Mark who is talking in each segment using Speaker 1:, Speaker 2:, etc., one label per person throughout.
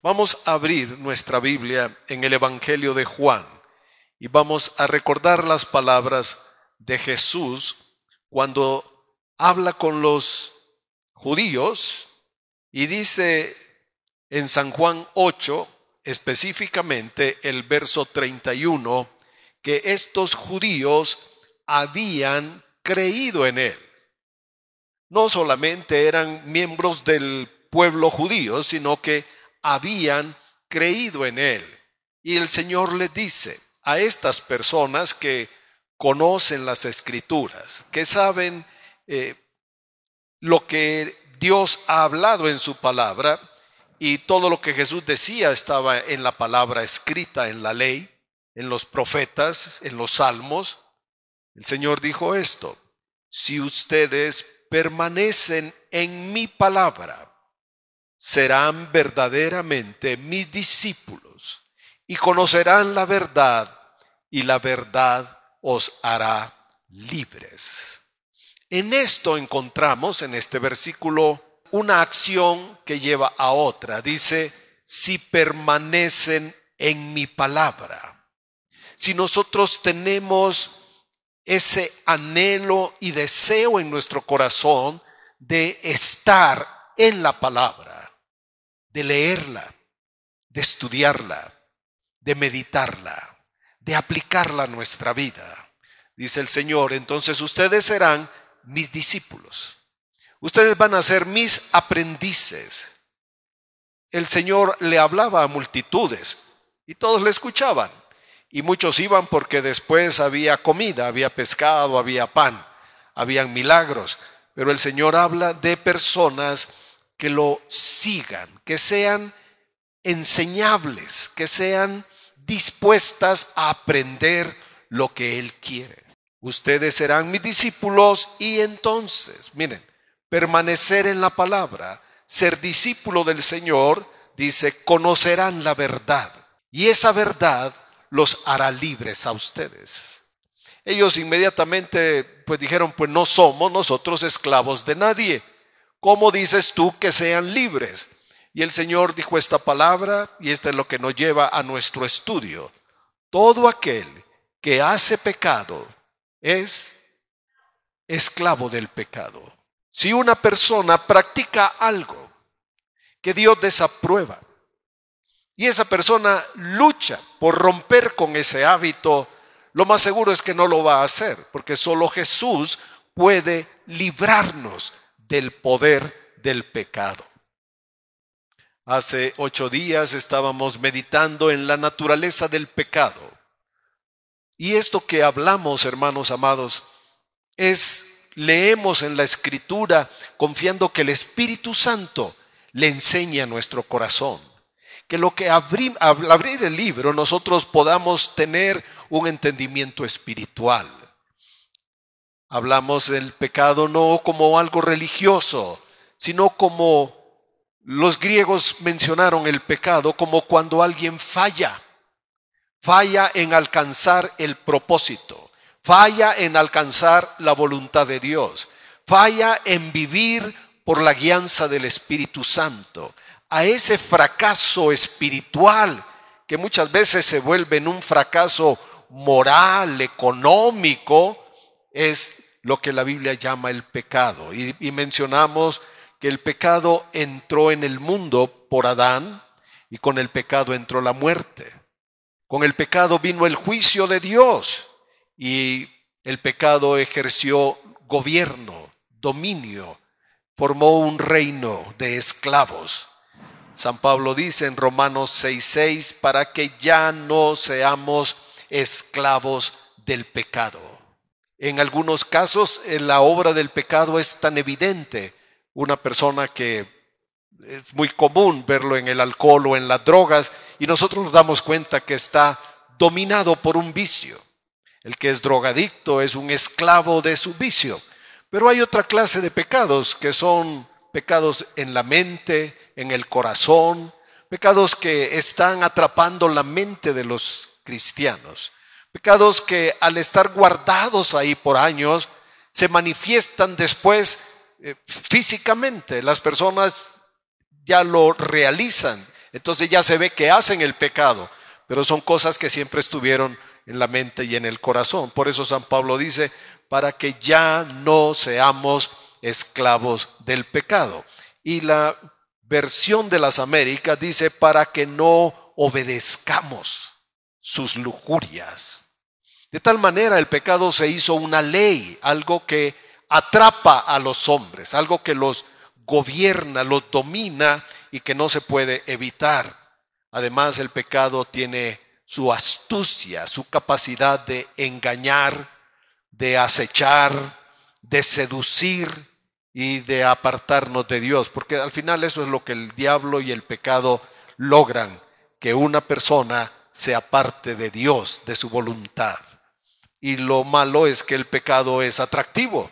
Speaker 1: Vamos a abrir nuestra Biblia en el Evangelio de Juan y vamos a recordar las palabras de Jesús cuando habla con los judíos y dice en San Juan 8, específicamente el verso 31, que estos judíos habían creído en él. No solamente eran miembros del pueblo judío, sino que habían creído en él. Y el Señor le dice a estas personas que conocen las escrituras, que saben eh, lo que Dios ha hablado en su palabra y todo lo que Jesús decía estaba en la palabra escrita en la ley, en los profetas, en los salmos. El Señor dijo esto, si ustedes permanecen en mi palabra, serán verdaderamente mis discípulos y conocerán la verdad y la verdad os hará libres. En esto encontramos en este versículo una acción que lleva a otra. Dice, si permanecen en mi palabra. Si nosotros tenemos ese anhelo y deseo en nuestro corazón de estar en la palabra, de leerla, de estudiarla, de meditarla, de aplicarla a nuestra vida. Dice el Señor, entonces ustedes serán mis discípulos. Ustedes van a ser mis aprendices. El Señor le hablaba a multitudes y todos le escuchaban. Y muchos iban porque después había comida, había pescado, había pan, habían milagros. Pero el Señor habla de personas que lo sigan, que sean enseñables, que sean dispuestas a aprender lo que Él quiere. Ustedes serán mis discípulos y entonces, miren, permanecer en la palabra, ser discípulo del Señor, dice, conocerán la verdad y esa verdad los hará libres a ustedes. Ellos inmediatamente pues dijeron, pues no somos nosotros esclavos de nadie ¿cómo dices tú que sean libres? Y el Señor dijo esta palabra y esto es lo que nos lleva a nuestro estudio. Todo aquel que hace pecado es esclavo del pecado. Si una persona practica algo que Dios desaprueba y esa persona lucha por romper con ese hábito, lo más seguro es que no lo va a hacer, porque solo Jesús puede librarnos del poder del pecado. Hace ocho días estábamos meditando en la naturaleza del pecado. Y esto que hablamos, hermanos amados, es, leemos en la escritura confiando que el Espíritu Santo le enseña a nuestro corazón. Que lo que al abrir el libro nosotros podamos tener un entendimiento espiritual Hablamos del pecado no como algo religioso, sino como los griegos mencionaron el pecado como cuando alguien falla, falla en alcanzar el propósito, falla en alcanzar la voluntad de Dios, falla en vivir por la guianza del Espíritu Santo. A ese fracaso espiritual que muchas veces se vuelve en un fracaso moral, económico, es lo que la Biblia llama el pecado. Y, mencionamos que el pecado entró en el mundo por Adán y con el pecado entró la muerte. Con el pecado vino el juicio de Dios y el pecado ejerció gobierno, dominio, formó un reino de esclavos. San Pablo dice en Romanos 6:6, para que ya no seamos esclavos del pecado en algunos casos eh, la obra del pecado es tan evidente. Una persona que es muy común verlo en el alcohol o en las drogas y nosotros nos damos cuenta que está dominado por un vicio. El que es drogadicto es un esclavo de su vicio. Pero hay otra clase de pecados que son pecados en la mente, en el corazón, pecados que están atrapando la mente de los cristianos. Pecados que al estar guardados ahí por años se manifiestan después eh, físicamente. Las personas ya lo realizan. Entonces ya se ve que hacen el pecado. Pero son cosas que siempre estuvieron en la mente y en el corazón. Por eso San Pablo dice, para que ya no seamos esclavos del pecado. Y la versión de las Américas dice, para que no obedezcamos sus lujurias. De tal manera el pecado se hizo una ley, algo que atrapa a los hombres, algo que los gobierna, los domina y que no se puede evitar. Además, el pecado tiene su astucia, su capacidad de engañar, de acechar, de seducir y de apartarnos de Dios, porque al final eso es lo que el diablo y el pecado logran, que una persona se aparte de Dios, de su voluntad. Y lo malo es que el pecado es atractivo.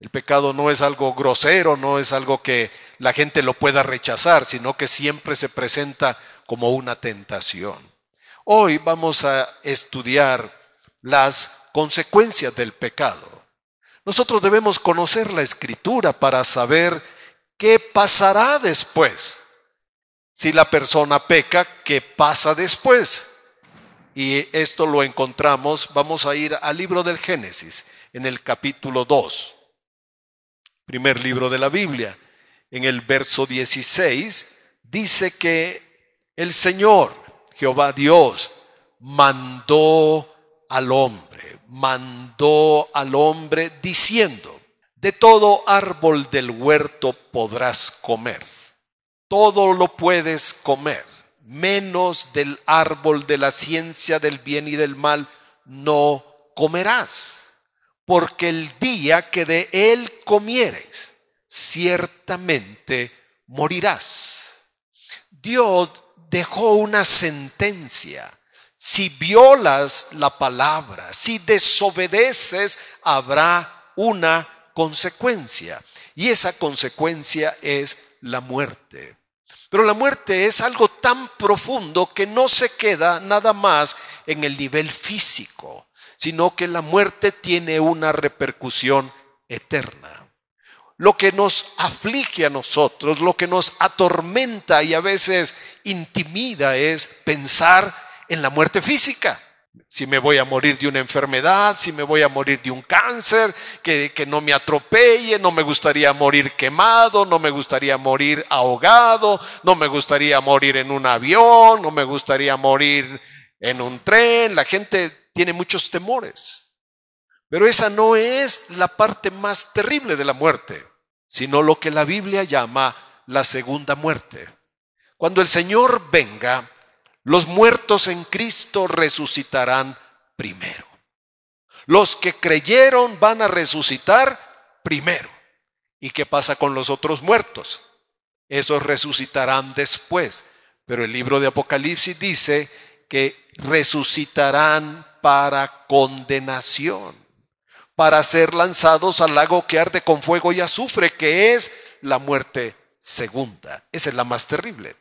Speaker 1: El pecado no es algo grosero, no es algo que la gente lo pueda rechazar, sino que siempre se presenta como una tentación. Hoy vamos a estudiar las consecuencias del pecado. Nosotros debemos conocer la escritura para saber qué pasará después. Si la persona peca, ¿qué pasa después? Y esto lo encontramos, vamos a ir al libro del Génesis, en el capítulo 2, primer libro de la Biblia, en el verso 16, dice que el Señor, Jehová Dios, mandó al hombre, mandó al hombre diciendo, de todo árbol del huerto podrás comer, todo lo puedes comer, menos del árbol de la ciencia del bien y del mal no comerás, porque el día que de él comieres, ciertamente morirás. Dios dejó una sentencia. Si violas la palabra, si desobedeces, habrá una consecuencia. Y esa consecuencia es la muerte. Pero la muerte es algo tan profundo que no se queda nada más en el nivel físico, sino que la muerte tiene una repercusión eterna. Lo que nos aflige a nosotros, lo que nos atormenta y a veces intimida es pensar en la muerte física. Si me voy a morir de una enfermedad, si me voy a morir de un cáncer, que, no me atropelle, no me gustaría morir quemado, no me gustaría morir ahogado, no me gustaría morir en un avión, no me gustaría morir en un tren. La gente tiene muchos temores. Pero esa no es la parte más terrible de la muerte, sino lo que la Biblia llama la segunda muerte. Cuando el Señor venga, los muertos en Cristo resucitarán primero. Los que creyeron van a resucitar primero. ¿Y qué pasa con los otros muertos? Esos resucitarán después. Pero el libro de Apocalipsis dice que resucitarán para condenación, para ser lanzados al lago que arde con fuego y azufre, que es la muerte segunda. Esa es la más terrible.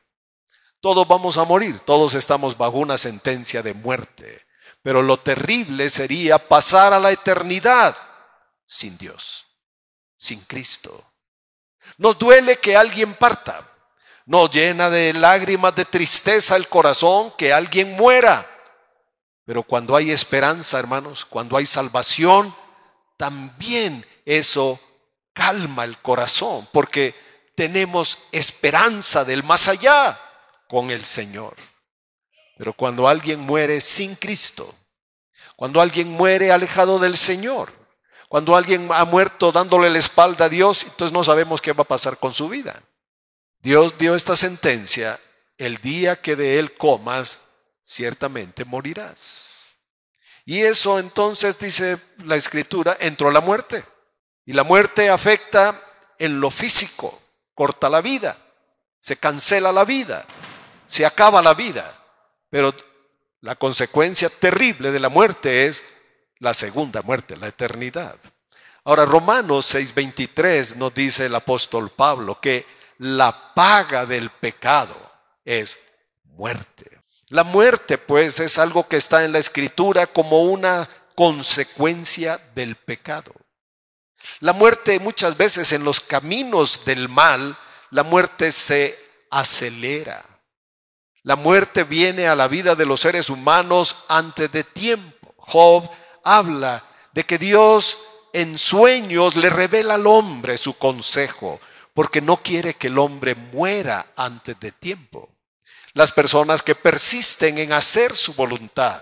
Speaker 1: Todos vamos a morir, todos estamos bajo una sentencia de muerte. Pero lo terrible sería pasar a la eternidad sin Dios, sin Cristo. Nos duele que alguien parta. Nos llena de lágrimas de tristeza el corazón que alguien muera. Pero cuando hay esperanza, hermanos, cuando hay salvación, también eso calma el corazón, porque tenemos esperanza del más allá con el Señor. Pero cuando alguien muere sin Cristo, cuando alguien muere alejado del Señor, cuando alguien ha muerto dándole la espalda a Dios, entonces no sabemos qué va a pasar con su vida. Dios dio esta sentencia, el día que de él comas, ciertamente morirás. Y eso entonces, dice la escritura, entró la muerte. Y la muerte afecta en lo físico, corta la vida, se cancela la vida, se acaba la vida, pero la consecuencia terrible de la muerte es la segunda muerte, la eternidad. Ahora, Romanos 6:23 nos dice el apóstol Pablo que la paga del pecado es muerte. La muerte, pues, es algo que está en la escritura como una consecuencia del pecado. La muerte muchas veces en los caminos del mal, la muerte se acelera. La muerte viene a la vida de los seres humanos antes de tiempo. Job habla de que Dios en sueños le revela al hombre su consejo, porque no quiere que el hombre muera antes de tiempo. Las personas que persisten en hacer su voluntad,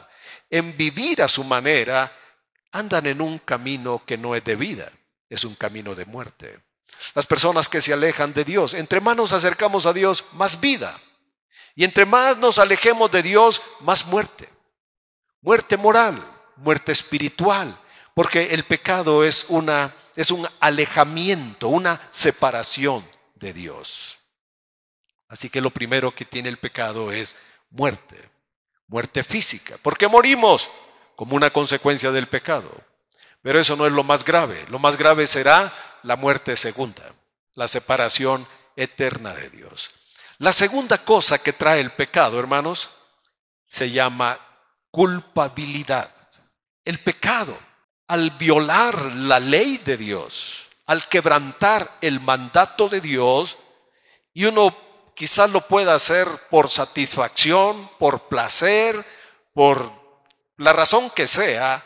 Speaker 1: en vivir a su manera, andan en un camino que no es de vida, es un camino de muerte. Las personas que se alejan de Dios, entre manos acercamos a Dios, más vida, y entre más nos alejemos de Dios, más muerte. Muerte moral, muerte espiritual, porque el pecado es una es un alejamiento, una separación de Dios. Así que lo primero que tiene el pecado es muerte, muerte física. porque morimos? Como una consecuencia del pecado. Pero eso no es lo más grave. Lo más grave será la muerte segunda, la separación eterna de Dios. La segunda cosa que trae el pecado, hermanos, se llama culpabilidad. El pecado, al violar la ley de Dios, al quebrantar el mandato de Dios, y uno quizás lo pueda hacer por satisfacción, por placer, por la razón que sea,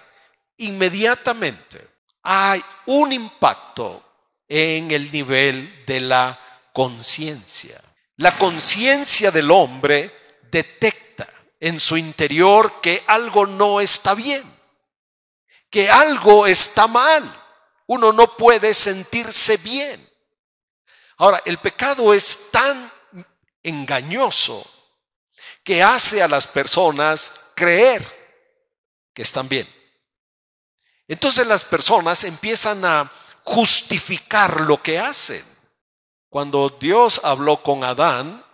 Speaker 1: inmediatamente hay un impacto en el nivel de la conciencia. La conciencia del hombre detecta en su interior que algo no está bien, que algo está mal. Uno no puede sentirse bien. Ahora, el pecado es tan engañoso que hace a las personas creer que están bien. Entonces las personas empiezan a justificar lo que hacen. Cuando Dios habló con Adán,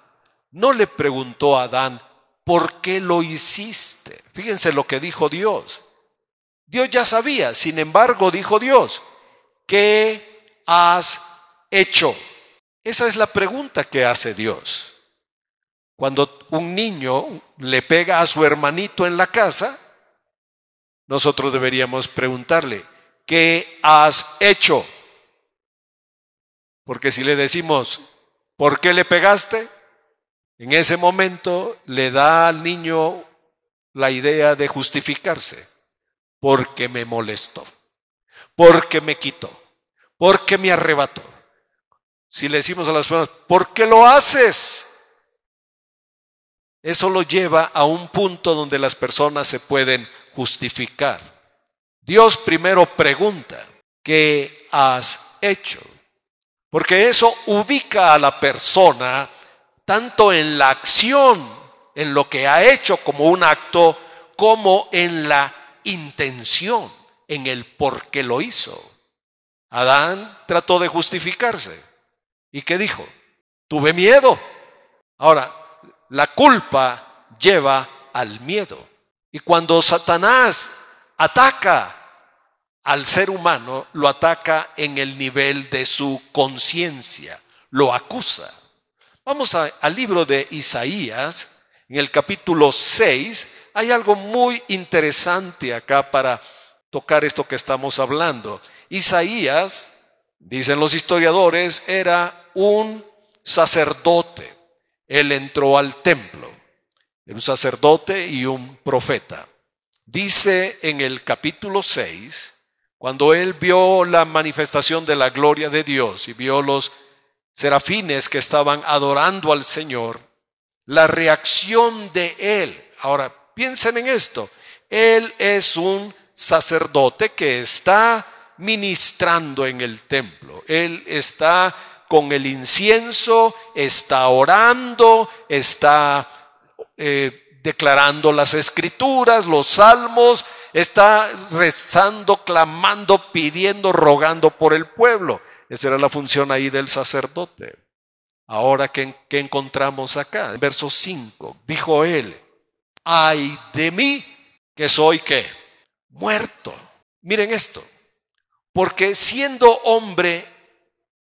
Speaker 1: no le preguntó a Adán, ¿por qué lo hiciste? Fíjense lo que dijo Dios. Dios ya sabía, sin embargo, dijo Dios, ¿qué has hecho? Esa es la pregunta que hace Dios. Cuando un niño le pega a su hermanito en la casa, nosotros deberíamos preguntarle, ¿qué has hecho? Porque si le decimos, ¿por qué le pegaste? En ese momento le da al niño la idea de justificarse. Porque me molestó. Porque me quitó. Porque me arrebató. Si le decimos a las personas, ¿por qué lo haces? Eso lo lleva a un punto donde las personas se pueden justificar. Dios primero pregunta, ¿qué has hecho? Porque eso ubica a la persona tanto en la acción, en lo que ha hecho como un acto, como en la intención, en el por qué lo hizo. Adán trató de justificarse. ¿Y qué dijo? Tuve miedo. Ahora, la culpa lleva al miedo. Y cuando Satanás ataca al ser humano lo ataca en el nivel de su conciencia, lo acusa. Vamos al libro de Isaías, en el capítulo 6, hay algo muy interesante acá para tocar esto que estamos hablando. Isaías, dicen los historiadores, era un sacerdote. Él entró al templo, un sacerdote y un profeta. Dice en el capítulo 6, cuando él vio la manifestación de la gloria de Dios y vio los serafines que estaban adorando al Señor, la reacción de él, ahora piensen en esto, él es un sacerdote que está ministrando en el templo, él está con el incienso, está orando, está... Eh, declarando las escrituras, los salmos, está rezando, clamando, pidiendo, rogando por el pueblo. Esa era la función ahí del sacerdote. Ahora, ¿qué, encontramos acá? En verso 5, dijo él, ay de mí que soy qué? Muerto. Miren esto, porque siendo hombre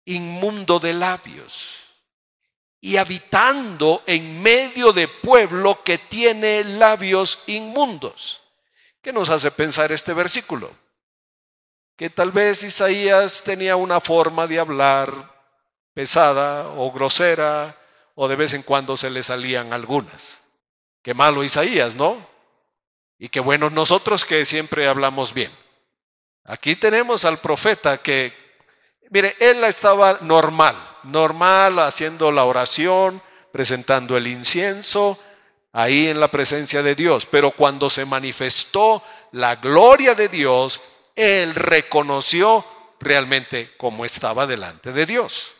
Speaker 1: inmundo de labios, y habitando en medio de pueblo que tiene labios inmundos. ¿Qué nos hace pensar este versículo? Que tal vez Isaías tenía una forma de hablar pesada o grosera o de vez en cuando se le salían algunas. Qué malo Isaías, ¿no? Y qué bueno nosotros que siempre hablamos bien. Aquí tenemos al profeta que, mire, él estaba normal normal, haciendo la oración, presentando el incienso, ahí en la presencia de Dios. Pero cuando se manifestó la gloria de Dios, él reconoció realmente cómo estaba delante de Dios.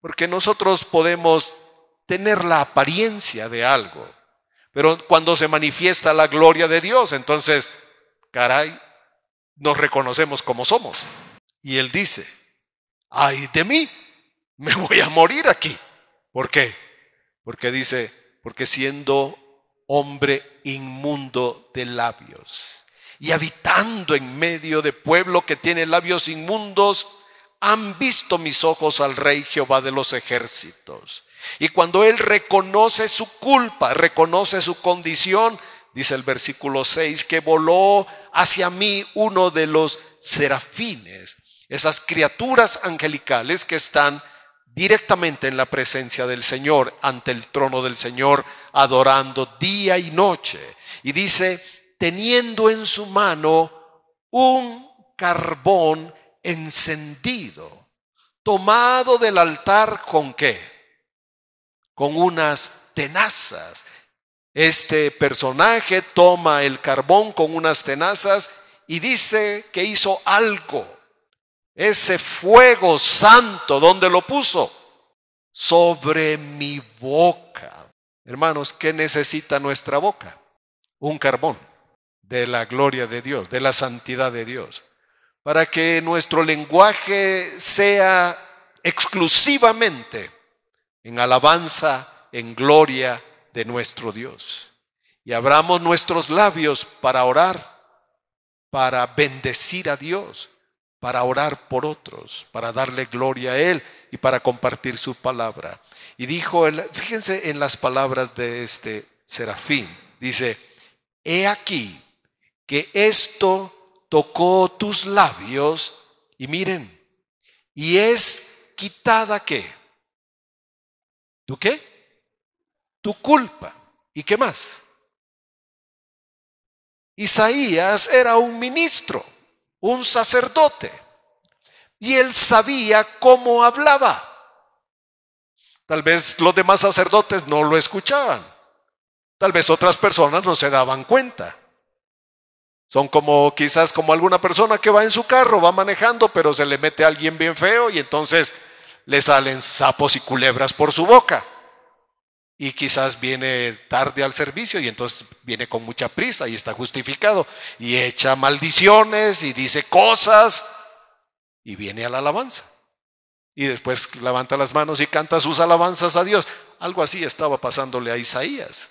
Speaker 1: Porque nosotros podemos tener la apariencia de algo, pero cuando se manifiesta la gloria de Dios, entonces, caray, nos reconocemos como somos. Y Él dice, ay de mí, me voy a morir aquí. ¿Por qué? Porque dice, porque siendo hombre inmundo de labios y habitando en medio de pueblo que tiene labios inmundos, han visto mis ojos al rey Jehová de los ejércitos. Y cuando él reconoce su culpa, reconoce su condición, dice el versículo 6, que voló hacia mí uno de los serafines, esas criaturas angelicales que están directamente en la presencia del Señor, ante el trono del Señor, adorando día y noche. Y dice, teniendo en su mano un carbón encendido, tomado del altar con qué? Con unas tenazas. Este personaje toma el carbón con unas tenazas y dice que hizo algo ese fuego santo, donde lo puso? Sobre mi boca. Hermanos, ¿qué necesita nuestra boca? Un carbón de la gloria de Dios, de la santidad de Dios, para que nuestro lenguaje sea exclusivamente en alabanza, en gloria de nuestro Dios. Y abramos nuestros labios para orar, para bendecir a Dios, para orar por otros, para darle gloria a Él y para compartir su palabra. Y dijo fíjense en las palabras de este serafín, dice, he aquí que esto tocó tus labios y miren, y es quitada qué? ¿Tu qué? Tu culpa. ¿Y qué más? Isaías era un ministro un sacerdote y él sabía cómo hablaba. Tal vez los demás sacerdotes no lo escuchaban. Tal vez otras personas no se daban cuenta. Son como quizás como alguna persona que va en su carro, va manejando, pero se le mete a alguien bien feo y entonces le salen sapos y culebras por su boca y quizás viene tarde al servicio y entonces viene con mucha prisa y está justificado y echa maldiciones y dice cosas y viene a la alabanza. Y después levanta las manos y canta sus alabanzas a Dios. Algo así estaba pasándole a Isaías.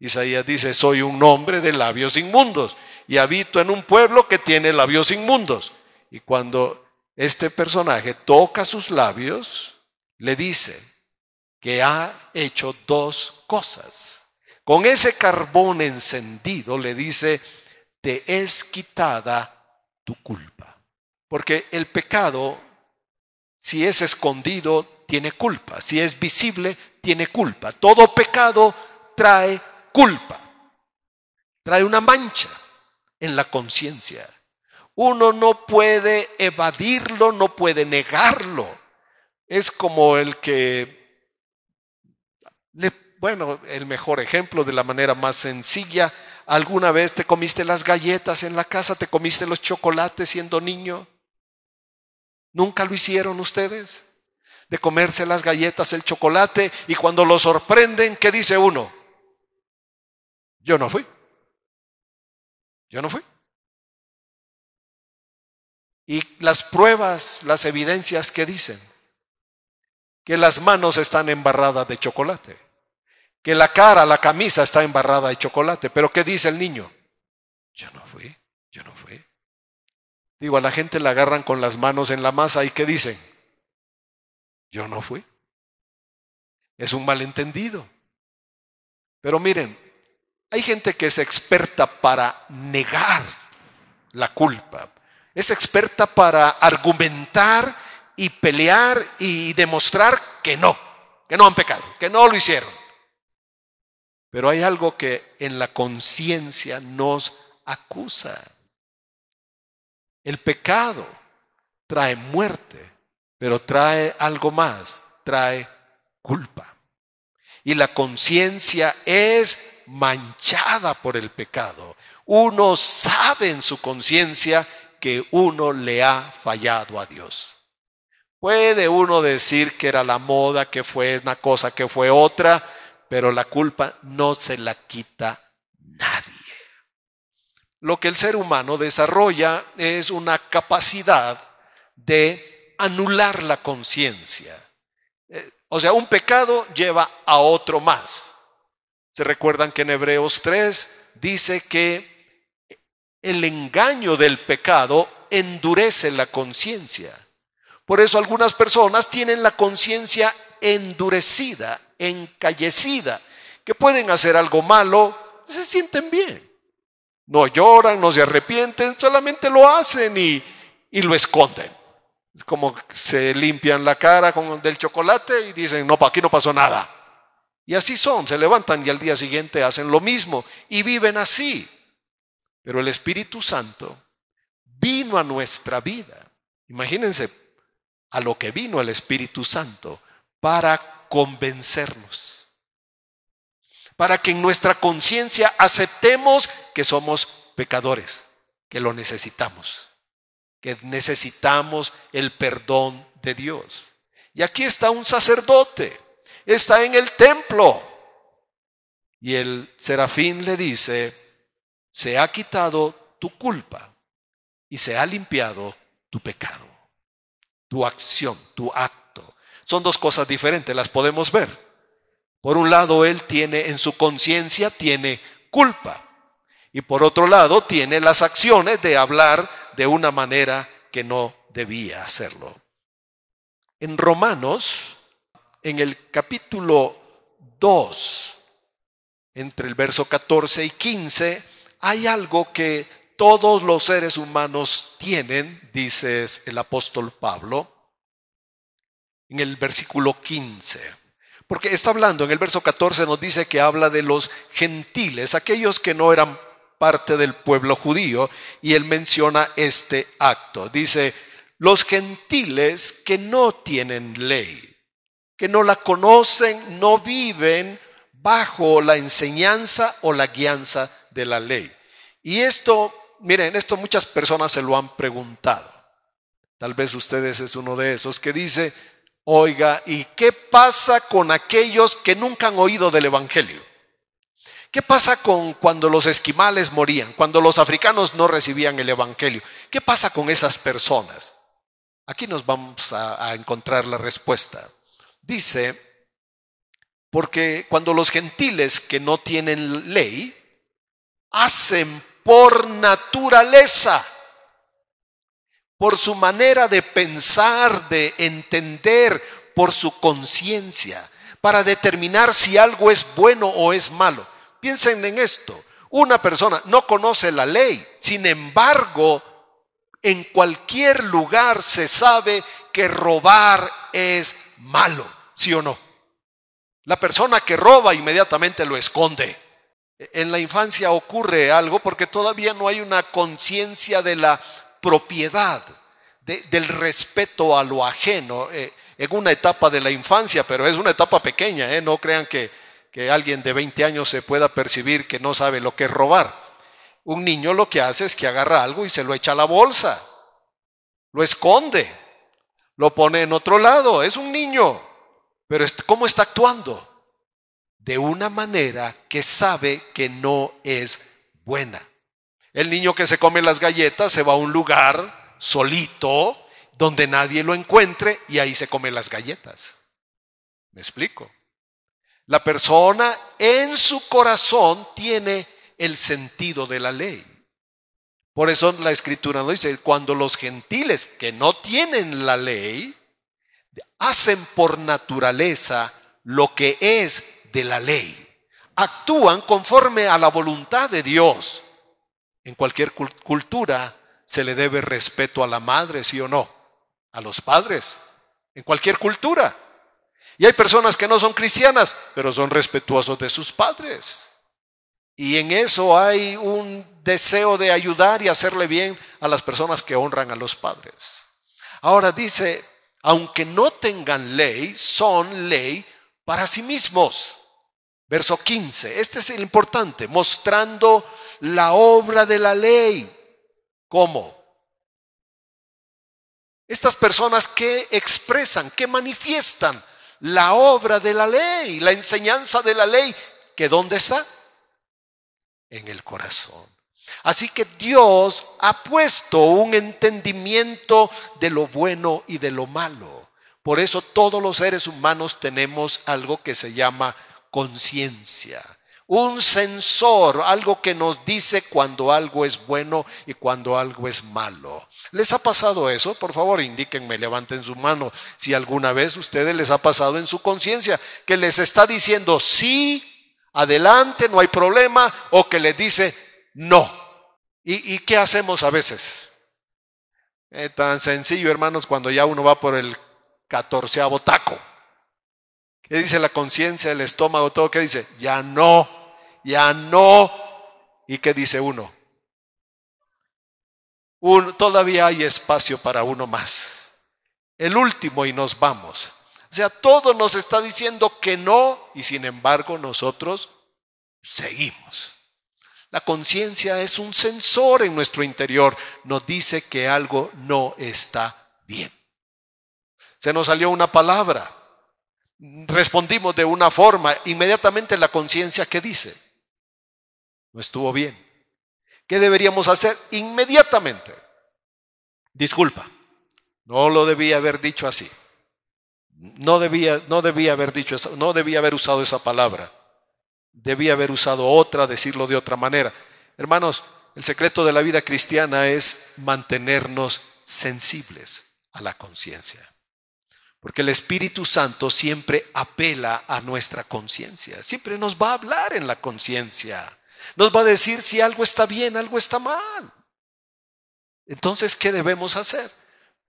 Speaker 1: Isaías dice, soy un hombre de labios inmundos y habito en un pueblo que tiene labios inmundos. Y cuando este personaje toca sus labios, le dice, que ha hecho dos cosas. Con ese carbón encendido le dice, te es quitada tu culpa. Porque el pecado, si es escondido, tiene culpa. Si es visible, tiene culpa. Todo pecado trae culpa. Trae una mancha en la conciencia. Uno no puede evadirlo, no puede negarlo. Es como el que bueno, el mejor ejemplo de la manera más sencilla, alguna vez te comiste las galletas en la casa, te comiste los chocolates siendo niño. ¿Nunca lo hicieron ustedes? De comerse las galletas, el chocolate, y cuando lo sorprenden, ¿qué dice uno?
Speaker 2: Yo no fui. Yo no fui.
Speaker 1: Y las pruebas, las evidencias que dicen que las manos están embarradas de chocolate que la cara, la camisa está embarrada de chocolate. Pero ¿qué dice el niño? Yo no fui, yo no fui. Digo, a la gente la agarran con las manos en la masa y ¿qué dicen? Yo no fui. Es un malentendido. Pero miren, hay gente que es experta para negar la culpa. Es experta para argumentar y pelear y demostrar que no, que no han pecado, que no lo hicieron. Pero hay algo que en la conciencia nos acusa. El pecado trae muerte, pero trae algo más, trae culpa. Y la conciencia es manchada por el pecado. Uno sabe en su conciencia que uno le ha fallado a Dios. Puede uno decir que era la moda, que fue una cosa, que fue otra, pero la culpa no se la quita nadie. Lo que el ser humano desarrolla es una capacidad de anular la conciencia. Eh, o sea, un pecado lleva a otro más. Se recuerdan que en Hebreos 3 dice que el engaño del pecado endurece la conciencia. Por eso algunas personas tienen la conciencia endurecida, encallecida, que pueden hacer algo malo, se sienten bien. No lloran, no se arrepienten, solamente lo hacen y, y lo esconden. Es como se limpian la cara con del chocolate y dicen, no, aquí no pasó nada. Y así son, se levantan y al día siguiente hacen lo mismo y viven así. Pero el Espíritu Santo vino a nuestra vida. Imagínense a lo que vino el Espíritu Santo, para convencernos, para que en nuestra conciencia aceptemos que somos pecadores, que lo necesitamos, que necesitamos el perdón de Dios. Y aquí está un sacerdote, está en el templo. Y el serafín le dice, se ha quitado tu culpa y se ha limpiado tu pecado, tu acción, tu acto son dos cosas diferentes, las podemos ver. Por un lado, él tiene en su conciencia, tiene culpa. Y por otro lado, tiene las acciones de hablar de una manera que no debía hacerlo. En Romanos, en el capítulo 2, entre el verso 14 y 15, hay algo que todos los seres humanos tienen, dice el apóstol Pablo, en el versículo 15. Porque está hablando, en el verso 14 nos dice que habla de los gentiles, aquellos que no eran parte del pueblo judío, y él menciona este acto. Dice, los gentiles que no tienen ley, que no la conocen, no viven bajo la enseñanza o la guianza de la ley. Y esto, miren, esto muchas personas se lo han preguntado. Tal vez ustedes es uno de esos que dice, Oiga, ¿y qué pasa con aquellos que nunca han oído del Evangelio? ¿Qué pasa con cuando los esquimales morían, cuando los africanos no recibían el Evangelio? ¿Qué pasa con esas personas? Aquí nos vamos a, encontrar la respuesta. Dice, porque cuando los gentiles que no tienen ley, hacen por naturaleza por su manera de pensar, de entender, por su conciencia, para determinar si algo es bueno o es malo. Piensen en esto. Una persona no conoce la ley, sin embargo, en cualquier lugar se sabe que robar es malo, ¿sí o no? La persona que roba inmediatamente lo esconde. E-, en la infancia ocurre algo porque todavía no hay una conciencia de la propiedad, del respeto a lo ajeno, eh, en una etapa de la infancia, pero es una etapa pequeña, eh, no crean que, que alguien de 20 años se pueda percibir que no sabe lo que es robar. Un niño lo que hace es que agarra algo y se lo echa a la bolsa, lo esconde, lo pone en otro lado, es un niño, pero ¿cómo está actuando? De una manera que sabe que no es buena. El niño que se come las galletas se va a un lugar solito donde nadie lo encuentre y ahí se come las galletas. ¿Me explico? La persona en su corazón tiene el sentido de la ley. Por eso la escritura nos dice, cuando los gentiles que no tienen la ley, hacen por naturaleza lo que es de la ley. Actúan conforme a la voluntad de Dios. En cualquier cultura se le debe respeto a la madre, sí o no, a los padres, en cualquier cultura. Y hay personas que no son cristianas, pero son respetuosos de sus padres. Y en eso hay un deseo de ayudar y hacerle bien a las personas que honran a los padres. Ahora dice, aunque no tengan ley, son ley para sí mismos. Verso 15, este es el importante, mostrando la obra de la ley. ¿Cómo? Estas personas que expresan, que manifiestan la obra de la ley, la enseñanza de la ley, que ¿dónde está? En el corazón. Así que Dios ha puesto un entendimiento de lo bueno y de lo malo. Por eso todos los seres humanos tenemos algo que se llama conciencia un sensor, algo que nos dice cuando algo es bueno y cuando algo es malo. ¿Les ha pasado eso? Por favor, indíquenme, levanten su mano si alguna vez ustedes les ha pasado en su conciencia que les está diciendo sí, adelante, no hay problema, o que les dice no. ¿Y, qué hacemos a veces? Eh, tan sencillo, hermanos, cuando ya uno va por el catorceavo taco. ¿Qué dice la conciencia, el estómago, todo? ¿Qué dice? Ya no ya no. ¿Y qué dice uno? todavía hay espacio para uno más. El último y nos vamos. O sea, todo nos está diciendo que no y sin embargo nosotros seguimos. La conciencia es un sensor en nuestro interior. Nos dice que algo no está bien. Se nos salió una palabra. Respondimos de una forma. Inmediatamente la conciencia que dice. No estuvo bien. ¿Qué deberíamos hacer? Inmediatamente. Disculpa, no lo debía haber dicho así. No debía, no debía haber dicho eso, no debía haber usado esa palabra. Debía haber usado otra, decirlo de otra manera. Hermanos, el secreto de la vida cristiana es mantenernos sensibles a la conciencia. Porque el Espíritu Santo siempre apela a nuestra conciencia, siempre nos va a hablar en la conciencia. Nos va a decir si algo está bien, algo está mal. Entonces, ¿qué debemos hacer?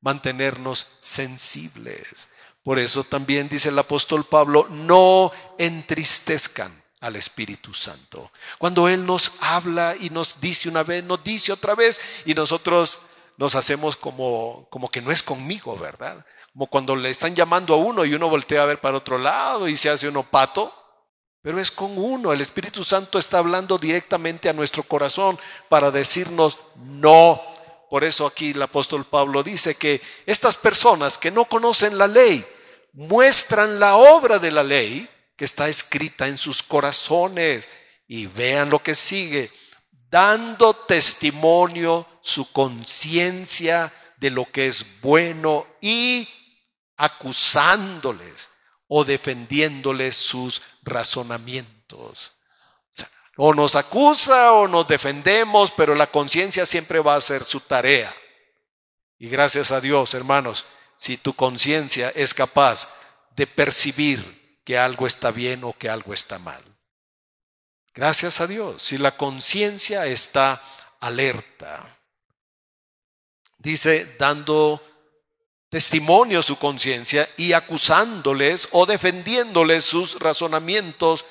Speaker 1: Mantenernos sensibles. Por eso también dice el apóstol Pablo, no entristezcan al Espíritu Santo. Cuando Él nos habla y nos dice una vez, nos dice otra vez, y nosotros nos hacemos como, como que no es conmigo, ¿verdad? Como cuando le están llamando a uno y uno voltea a ver para otro lado y se hace uno pato. Pero es con uno. El Espíritu Santo está hablando directamente a nuestro corazón para decirnos no. Por eso aquí el apóstol Pablo dice que estas personas que no conocen la ley muestran la obra de la ley que está escrita en sus corazones. Y vean lo que sigue, dando testimonio su conciencia de lo que es bueno y acusándoles o defendiéndoles sus razonamientos. O nos acusa o nos defendemos, pero la conciencia siempre va a ser su tarea. Y gracias a Dios, hermanos, si tu conciencia es capaz de percibir que algo está bien o que algo está mal. Gracias a Dios, si la conciencia está alerta. Dice, dando testimonio su conciencia y acusándoles o defendiéndoles sus razonamientos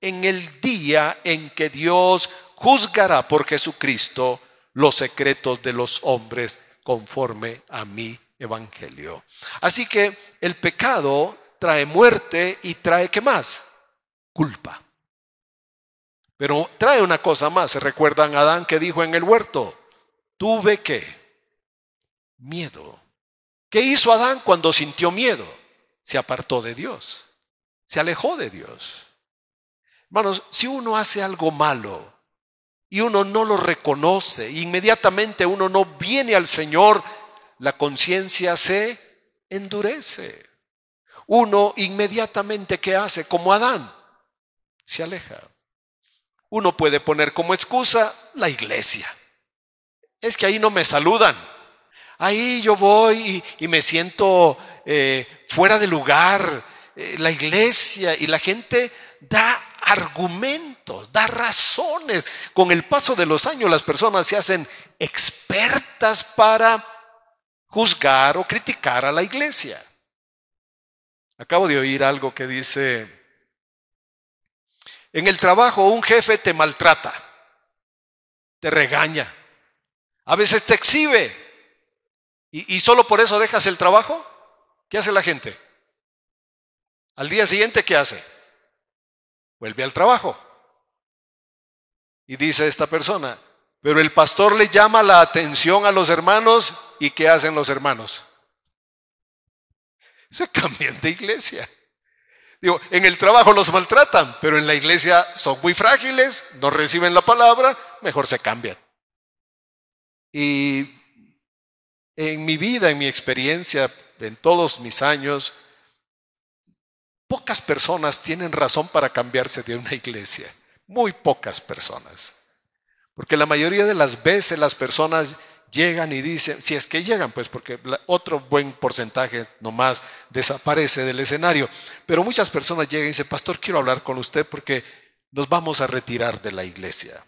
Speaker 1: en el día en que Dios juzgará por Jesucristo los secretos de los hombres conforme a mi evangelio. Así que el pecado trae muerte y trae qué más? Culpa. Pero trae una cosa más. ¿Se recuerdan a Adán que dijo en el huerto? Tuve que miedo. ¿Qué hizo Adán cuando sintió miedo? Se apartó de Dios, se alejó de Dios. Hermanos, si uno hace algo malo y uno no lo reconoce, inmediatamente uno no viene al Señor, la conciencia se endurece. Uno inmediatamente, ¿qué hace? Como Adán, se aleja. Uno puede poner como excusa la iglesia. Es que ahí no me saludan ahí yo voy y, me siento eh, fuera de lugar, eh, la iglesia y la gente da argumentos, da razones. Con el paso de los años las personas se hacen expertas para juzgar o criticar a la iglesia. Acabo de oír algo que dice, en el trabajo un jefe te maltrata, te regaña, a veces te exhibe, ¿Y, solo por eso dejas el trabajo? ¿Qué hace la gente? Al día siguiente, ¿qué hace? Vuelve al trabajo. Y dice esta persona, pero el pastor le llama la atención a los hermanos y ¿qué hacen los hermanos? Se cambian de iglesia. Digo, en el trabajo los maltratan, pero en la iglesia son muy frágiles, no reciben la palabra, mejor se cambian. Y en mi vida, en mi experiencia, en todos mis años, pocas personas tienen razón para cambiarse de una iglesia. Muy pocas personas. Porque la mayoría de las veces las personas llegan y dicen, si es que llegan, pues porque otro buen porcentaje nomás desaparece del escenario. Pero muchas personas llegan y dicen, pastor, quiero hablar con usted porque nos vamos a retirar de la iglesia.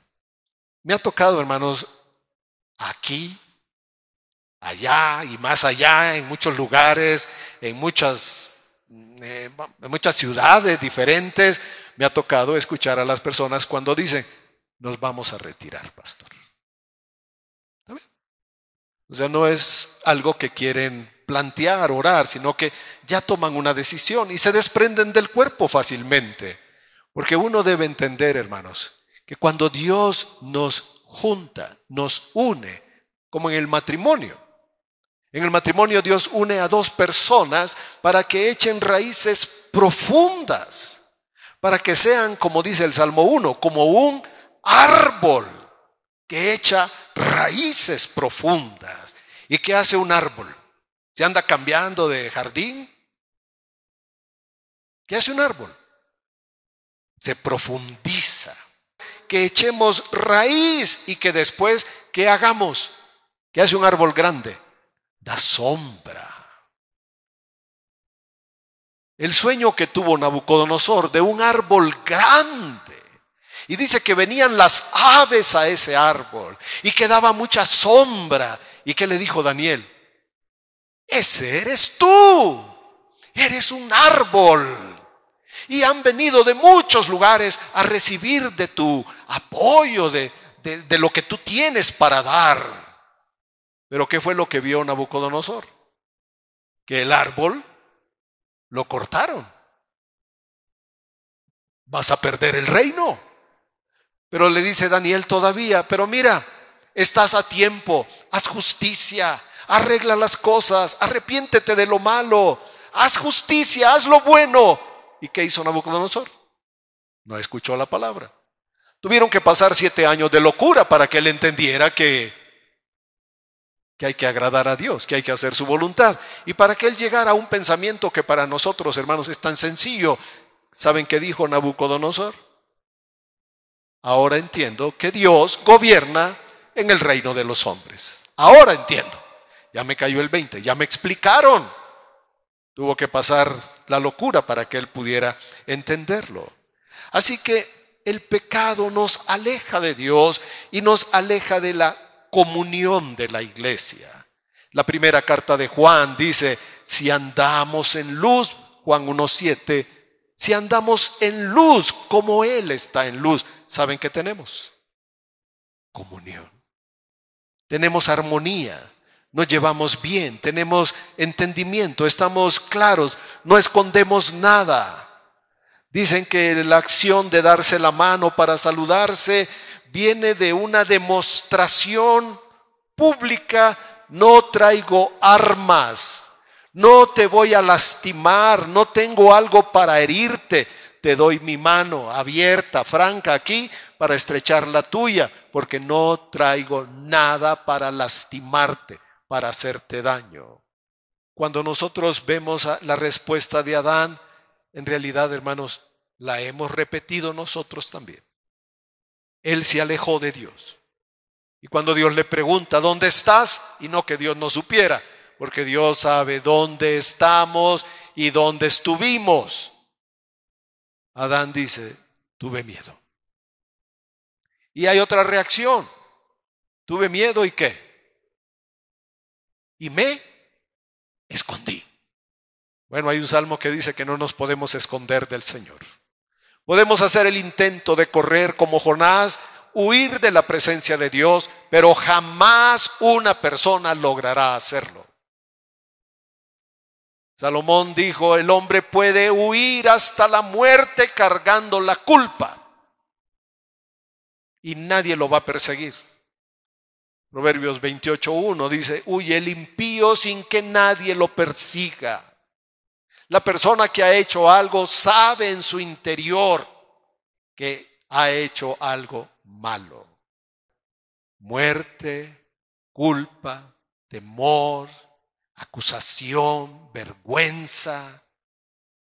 Speaker 1: Me ha tocado, hermanos, aquí allá y más allá, en muchos lugares, en muchas, eh, en muchas ciudades diferentes, me ha tocado escuchar a las personas cuando dicen, nos vamos a retirar, pastor. O sea, no es algo que quieren plantear, orar, sino que ya toman una decisión y se desprenden del cuerpo fácilmente. Porque uno debe entender, hermanos, que cuando Dios nos junta, nos une, como en el matrimonio, en el matrimonio Dios une a dos personas para que echen raíces profundas, para que sean, como dice el Salmo 1, como un árbol que echa raíces profundas. ¿Y qué hace un árbol? ¿Se anda cambiando de jardín? ¿Qué hace un árbol? Se profundiza. Que echemos raíz y que después, ¿qué hagamos? ¿Qué hace un árbol grande? da sombra. El sueño que tuvo Nabucodonosor de un árbol grande. Y dice que venían las aves a ese árbol y que daba mucha sombra. ¿Y que le dijo Daniel? Ese eres tú. Eres un árbol y han venido de muchos lugares a recibir de tu apoyo, de, de, lo que tú tienes para dar. Pero ¿qué fue lo que vio Nabucodonosor? Que el árbol lo cortaron.
Speaker 2: Vas a perder el
Speaker 1: reino. Pero le dice Daniel todavía, pero mira, estás a tiempo, haz justicia, arregla las cosas, arrepiéntete de lo malo, haz justicia, haz lo bueno. ¿Y qué hizo Nabucodonosor? No escuchó la palabra. Tuvieron que pasar siete años de locura para que él entendiera que que hay que agradar a Dios, que hay que hacer su voluntad. Y para que él llegara a un pensamiento que para nosotros, hermanos, es tan sencillo, ¿saben qué dijo Nabucodonosor? Ahora entiendo que Dios gobierna en el reino de los hombres. Ahora entiendo. Ya me cayó el 20, ya me explicaron. Tuvo que pasar la locura para que él pudiera entenderlo. Así que el pecado nos aleja de Dios y nos aleja de la comunión de la iglesia. La primera carta de Juan dice, si andamos en luz, Juan 1.7, si andamos en luz como Él está en luz, ¿saben qué tenemos? Comunión. Tenemos armonía, nos llevamos bien, tenemos entendimiento, estamos claros, no escondemos nada. Dicen que la acción de darse la mano para saludarse viene de una demostración pública, no traigo armas, no te voy a lastimar, no tengo algo para herirte, te doy mi mano abierta, franca aquí, para estrechar la tuya, porque no traigo nada para lastimarte, para hacerte daño. Cuando nosotros vemos la respuesta de Adán, en realidad, hermanos, la hemos repetido nosotros también él se alejó de Dios. Y cuando Dios le pregunta, ¿dónde estás? Y no que Dios no supiera, porque Dios sabe dónde estamos y dónde estuvimos. Adán dice, tuve miedo.
Speaker 2: Y hay otra reacción. Tuve miedo y qué?
Speaker 1: Y me escondí. Bueno, hay un salmo que dice que no nos podemos esconder del Señor. Podemos hacer el intento de correr como Jonás, huir de la presencia de Dios, pero jamás una persona logrará hacerlo. Salomón dijo, el hombre puede huir hasta la muerte cargando la culpa y nadie lo va a perseguir. Proverbios 28.1 dice, huye el impío sin que nadie lo persiga. La persona que ha hecho algo sabe en su interior que ha hecho algo malo. Muerte, culpa, temor, acusación, vergüenza.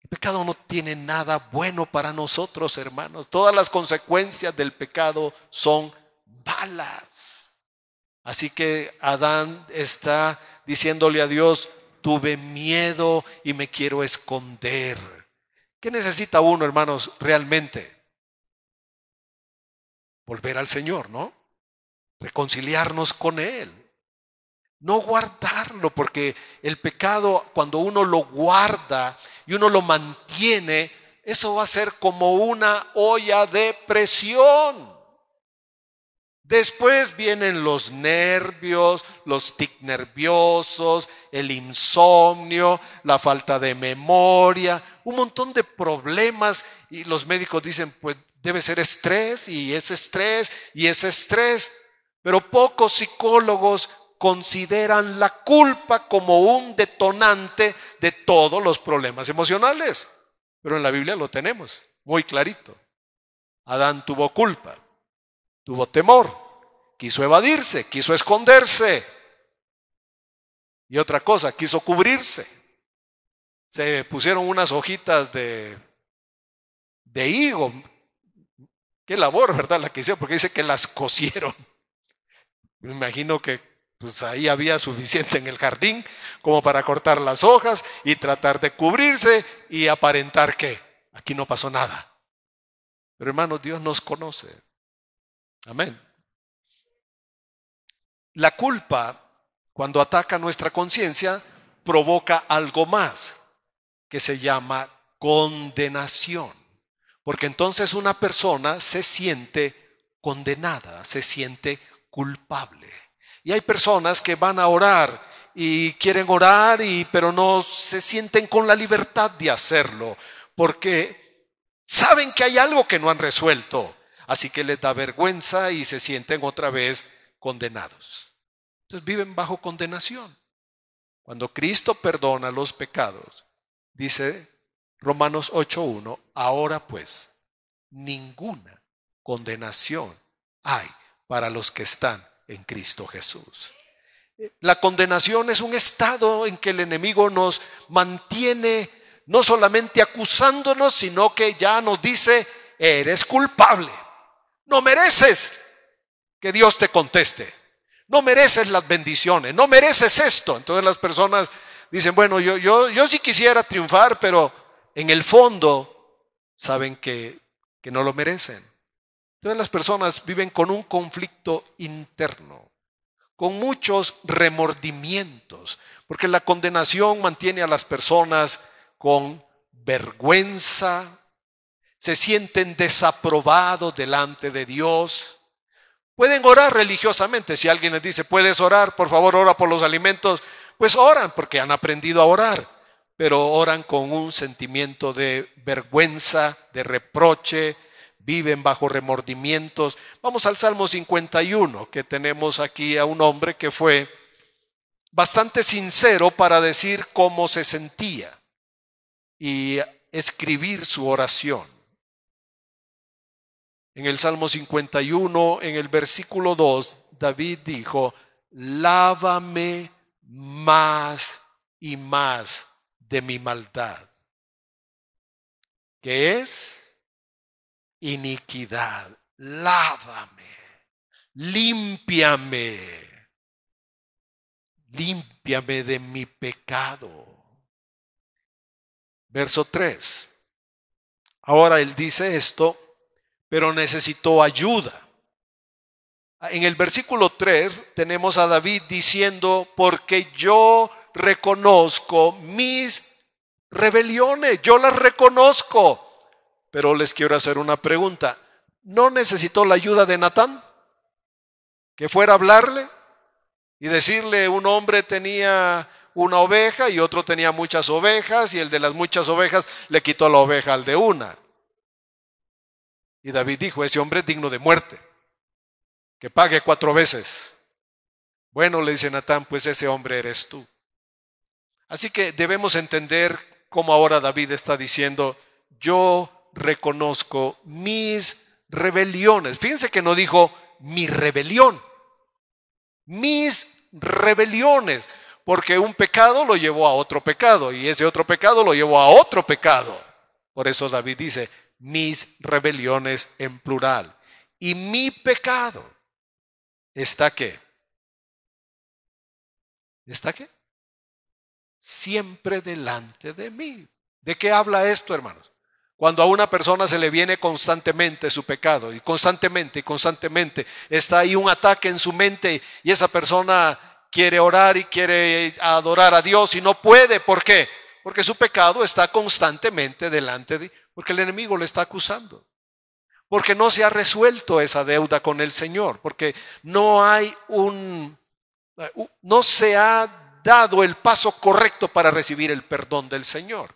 Speaker 1: El pecado no tiene nada bueno para nosotros, hermanos. Todas las consecuencias del pecado son malas. Así que Adán está diciéndole a Dios, tuve miedo y me quiero esconder. ¿Qué necesita uno, hermanos, realmente? Volver al Señor, ¿no? Reconciliarnos con Él. No guardarlo, porque el pecado, cuando uno lo guarda y uno lo mantiene, eso va a ser como una olla de presión. Después vienen los nervios, los tic nerviosos, el insomnio, la falta de memoria, un montón de problemas y los médicos dicen, pues debe ser estrés y es estrés y es estrés. Pero pocos psicólogos consideran la culpa como un detonante de todos los problemas emocionales. Pero en la Biblia lo tenemos muy clarito. Adán tuvo culpa Tuvo temor, quiso evadirse, quiso esconderse. Y otra cosa, quiso cubrirse. Se pusieron unas hojitas de, de higo. Qué labor, ¿verdad? La que hicieron, porque dice que las cosieron. Me imagino que pues ahí había suficiente en el jardín como para cortar las hojas y tratar de cubrirse y aparentar que aquí no pasó nada. Pero hermanos, Dios nos conoce. Amén. La culpa, cuando ataca nuestra conciencia, provoca algo más que se llama condenación. Porque entonces una persona se siente condenada, se siente culpable. Y hay personas que van a orar y quieren orar, y, pero no se sienten con la libertad de hacerlo, porque saben que hay algo que no han resuelto así que les da vergüenza y se sienten otra vez condenados. Entonces viven bajo condenación. Cuando Cristo perdona los pecados, dice Romanos 8.1, ahora pues, ninguna condenación hay para los que están en Cristo Jesús. La condenación es un estado en que el enemigo nos mantiene no solamente acusándonos, sino que ya nos dice, eres culpable. No mereces que Dios te conteste. No mereces las bendiciones. No mereces esto. Entonces las personas dicen, bueno, yo, yo, yo sí quisiera triunfar, pero en el fondo saben que, que no lo merecen. Entonces las personas viven con un conflicto interno, con muchos remordimientos, porque la condenación mantiene a las personas con vergüenza, se sienten desaprobados delante de Dios. Pueden orar religiosamente. Si alguien les dice, puedes orar, por favor, ora por los alimentos, pues oran porque han aprendido a orar, pero oran con un sentimiento de vergüenza, de reproche, viven bajo remordimientos. Vamos al Salmo 51, que tenemos aquí a un hombre que fue bastante sincero para decir cómo se sentía y escribir su oración. En el Salmo 51, en el versículo 2, David dijo, lávame más y más de mi maldad,
Speaker 2: ¿Qué es iniquidad. Lávame, límpiame, límpiame
Speaker 1: de mi pecado. Verso 3. Ahora él dice esto pero necesitó ayuda. En el versículo 3 tenemos a David diciendo, porque yo reconozco mis rebeliones, yo las reconozco. Pero les quiero hacer una pregunta. ¿No necesitó la ayuda de Natán? Que fuera a hablarle y decirle, un hombre tenía una oveja y otro tenía muchas ovejas y el de las muchas ovejas le quitó la oveja al de una. Y David dijo, ese hombre es digno de muerte, que pague cuatro veces. Bueno, le dice Natán, pues ese hombre eres tú. Así que debemos entender cómo ahora David está diciendo, yo reconozco mis rebeliones. Fíjense que no dijo mi rebelión, mis rebeliones, porque un pecado lo llevó a otro pecado y ese otro pecado lo llevó a otro pecado. Por eso David dice, mis rebeliones en plural. Y mi pecado está qué? ¿Está qué? Siempre delante de mí. ¿De qué habla esto, hermanos? Cuando a una persona se le viene constantemente su pecado y constantemente y constantemente está ahí un ataque en su mente y esa persona quiere orar y quiere adorar a Dios y no puede. ¿Por qué? Porque su pecado está constantemente delante de porque el enemigo le está acusando. Porque no se ha resuelto esa deuda con el Señor. Porque no hay un... No se ha dado el paso correcto para recibir el perdón del Señor.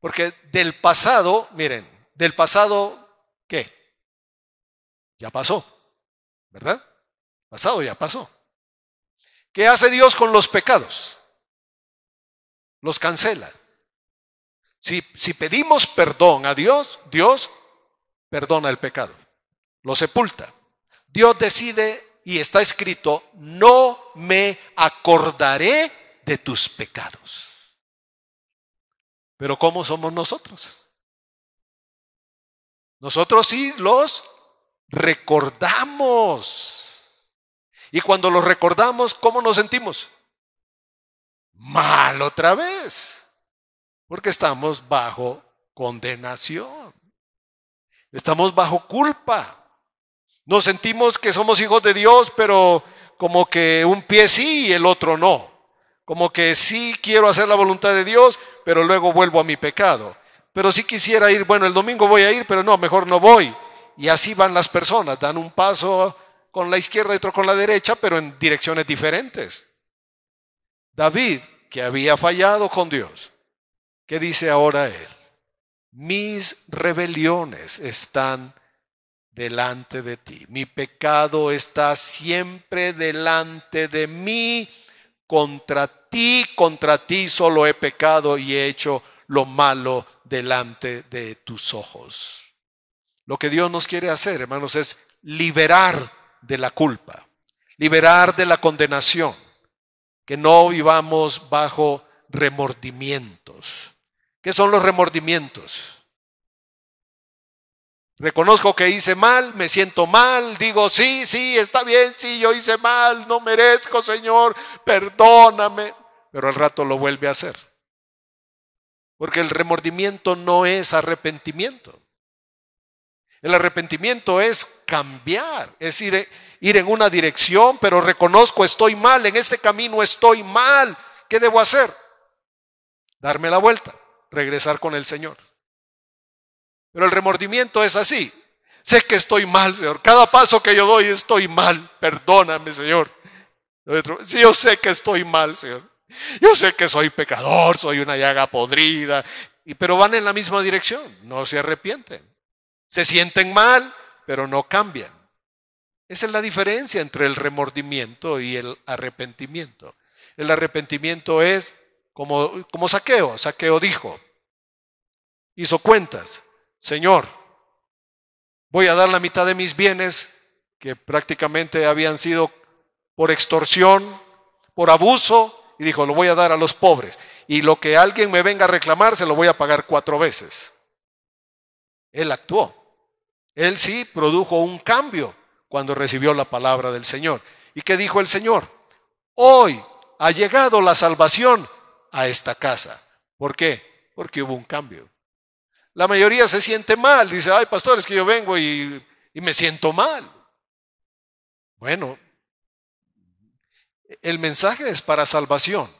Speaker 1: Porque del pasado, miren, del pasado, ¿qué? Ya pasó, ¿verdad? Pasado ya pasó. ¿Qué hace Dios con los pecados? Los cancela. Si, pedimos perdón a Dios, Dios perdona el pecado, lo sepulta. Dios decide, y está escrito, no me acordaré de tus pecados. Pero ¿cómo somos nosotros?
Speaker 2: Nosotros sí los recordamos.
Speaker 1: Y cuando los recordamos, ¿cómo nos sentimos? Mal otra vez. Porque estamos bajo condenación. Estamos bajo culpa. Nos sentimos que somos hijos de Dios, pero como que un pie sí y el otro no. Como que sí quiero hacer la voluntad de Dios, pero luego vuelvo a mi pecado. Pero sí quisiera ir, bueno, el domingo voy a ir, pero no, mejor no voy. Y así van las personas, dan un paso con la izquierda y otro con la derecha, pero en direcciones diferentes. David, que había fallado con Dios, ¿Qué dice ahora él? Mis rebeliones están delante de ti. Mi pecado está siempre delante de mí. Contra ti, contra ti solo he pecado y he hecho lo malo delante de tus ojos. Lo que Dios nos quiere hacer, hermanos, es liberar de la culpa, liberar de la condenación, que no vivamos bajo remordimientos, ¿Qué son los remordimientos. Reconozco que hice mal, me siento mal, digo, sí, sí, está bien, sí, yo hice mal, no merezco, Señor, perdóname, pero al rato lo vuelve a hacer. Porque el remordimiento no es arrepentimiento. El arrepentimiento es cambiar, es ir en una dirección, pero reconozco estoy mal, en este camino estoy mal, ¿qué debo hacer? Darme la vuelta regresar con el Señor. Pero el remordimiento es así. Sé que estoy mal, Señor. Cada paso que yo doy estoy mal. Perdóname, Señor. Sí, yo sé que estoy mal, Señor. Yo sé que soy pecador, soy una llaga podrida. Y, pero van en la misma dirección. No se arrepienten. Se sienten mal, pero no cambian. Esa es la diferencia entre el remordimiento y el arrepentimiento. El arrepentimiento es como, saqueo. Saqueo dijo, hizo cuentas, Señor, voy a dar la mitad de mis bienes que prácticamente habían sido por extorsión, por abuso, y dijo, lo voy a dar a los pobres. Y lo que alguien me venga a reclamar, se lo voy a pagar cuatro veces. Él actuó. Él sí produjo un cambio cuando recibió la palabra del Señor. ¿Y qué dijo el Señor? Hoy ha llegado la salvación a esta casa. ¿Por qué? Porque hubo un cambio. La mayoría se siente mal, dice, ay, pastor, es que yo vengo y, y me siento mal. Bueno, el mensaje es para salvación.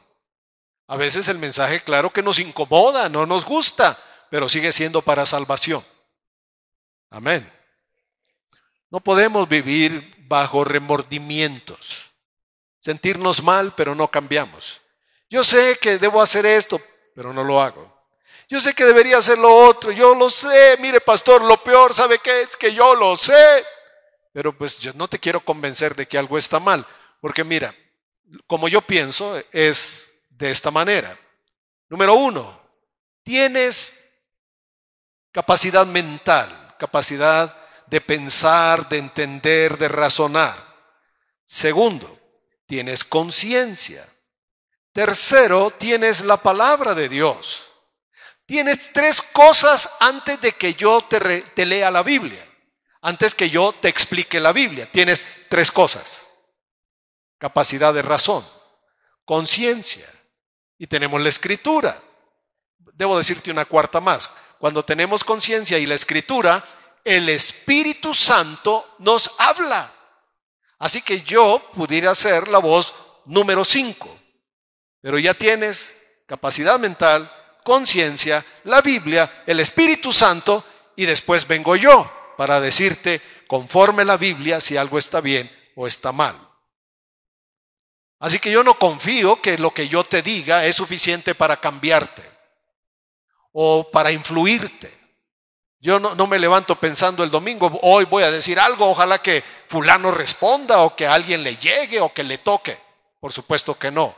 Speaker 1: A veces el mensaje, claro que nos incomoda, no nos gusta, pero sigue siendo para salvación. Amén. No podemos vivir bajo remordimientos, sentirnos mal, pero no cambiamos. Yo sé que debo hacer esto, pero no lo hago. Yo sé que debería hacer lo otro, yo lo sé. Mire, pastor, lo peor, ¿sabe qué es? Que yo lo sé. Pero pues yo no te quiero convencer de que algo está mal, porque mira, como yo pienso, es de esta manera. Número uno, tienes capacidad mental, capacidad de pensar, de entender, de razonar. Segundo, tienes conciencia. Tercero, tienes la palabra de Dios. Tienes tres cosas antes de que yo te, lea la Biblia, antes que yo te explique la Biblia. Tienes tres cosas. Capacidad de razón, conciencia y tenemos la escritura. Debo decirte una cuarta más. Cuando tenemos conciencia y la escritura, el Espíritu Santo nos habla. Así que yo pudiera ser la voz número cinco pero ya tienes capacidad mental, conciencia, la Biblia, el Espíritu Santo y después vengo yo para decirte conforme la Biblia si algo está bien o está mal. Así que yo no confío que lo que yo te diga es suficiente para cambiarte o para influirte. Yo no, no, me levanto pensando el domingo, hoy voy a decir algo, ojalá que fulano responda o que alguien le llegue o que le toque. Por supuesto que no.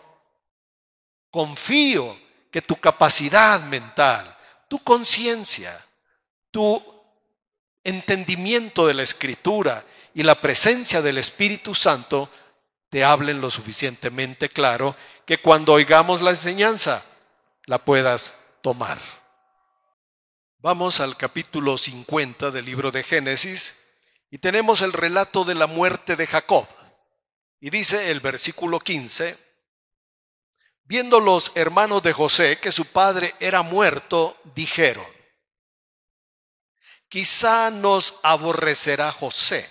Speaker 1: Confío que tu capacidad mental, tu conciencia, tu entendimiento de la escritura y la presencia del Espíritu Santo te hablen lo suficientemente claro que cuando oigamos la enseñanza la puedas tomar. Vamos al capítulo 50 del libro de Génesis y tenemos el relato de la muerte de Jacob. Y dice el versículo 15, Viendo los hermanos de José que su padre era muerto, dijeron, quizá nos aborrecerá José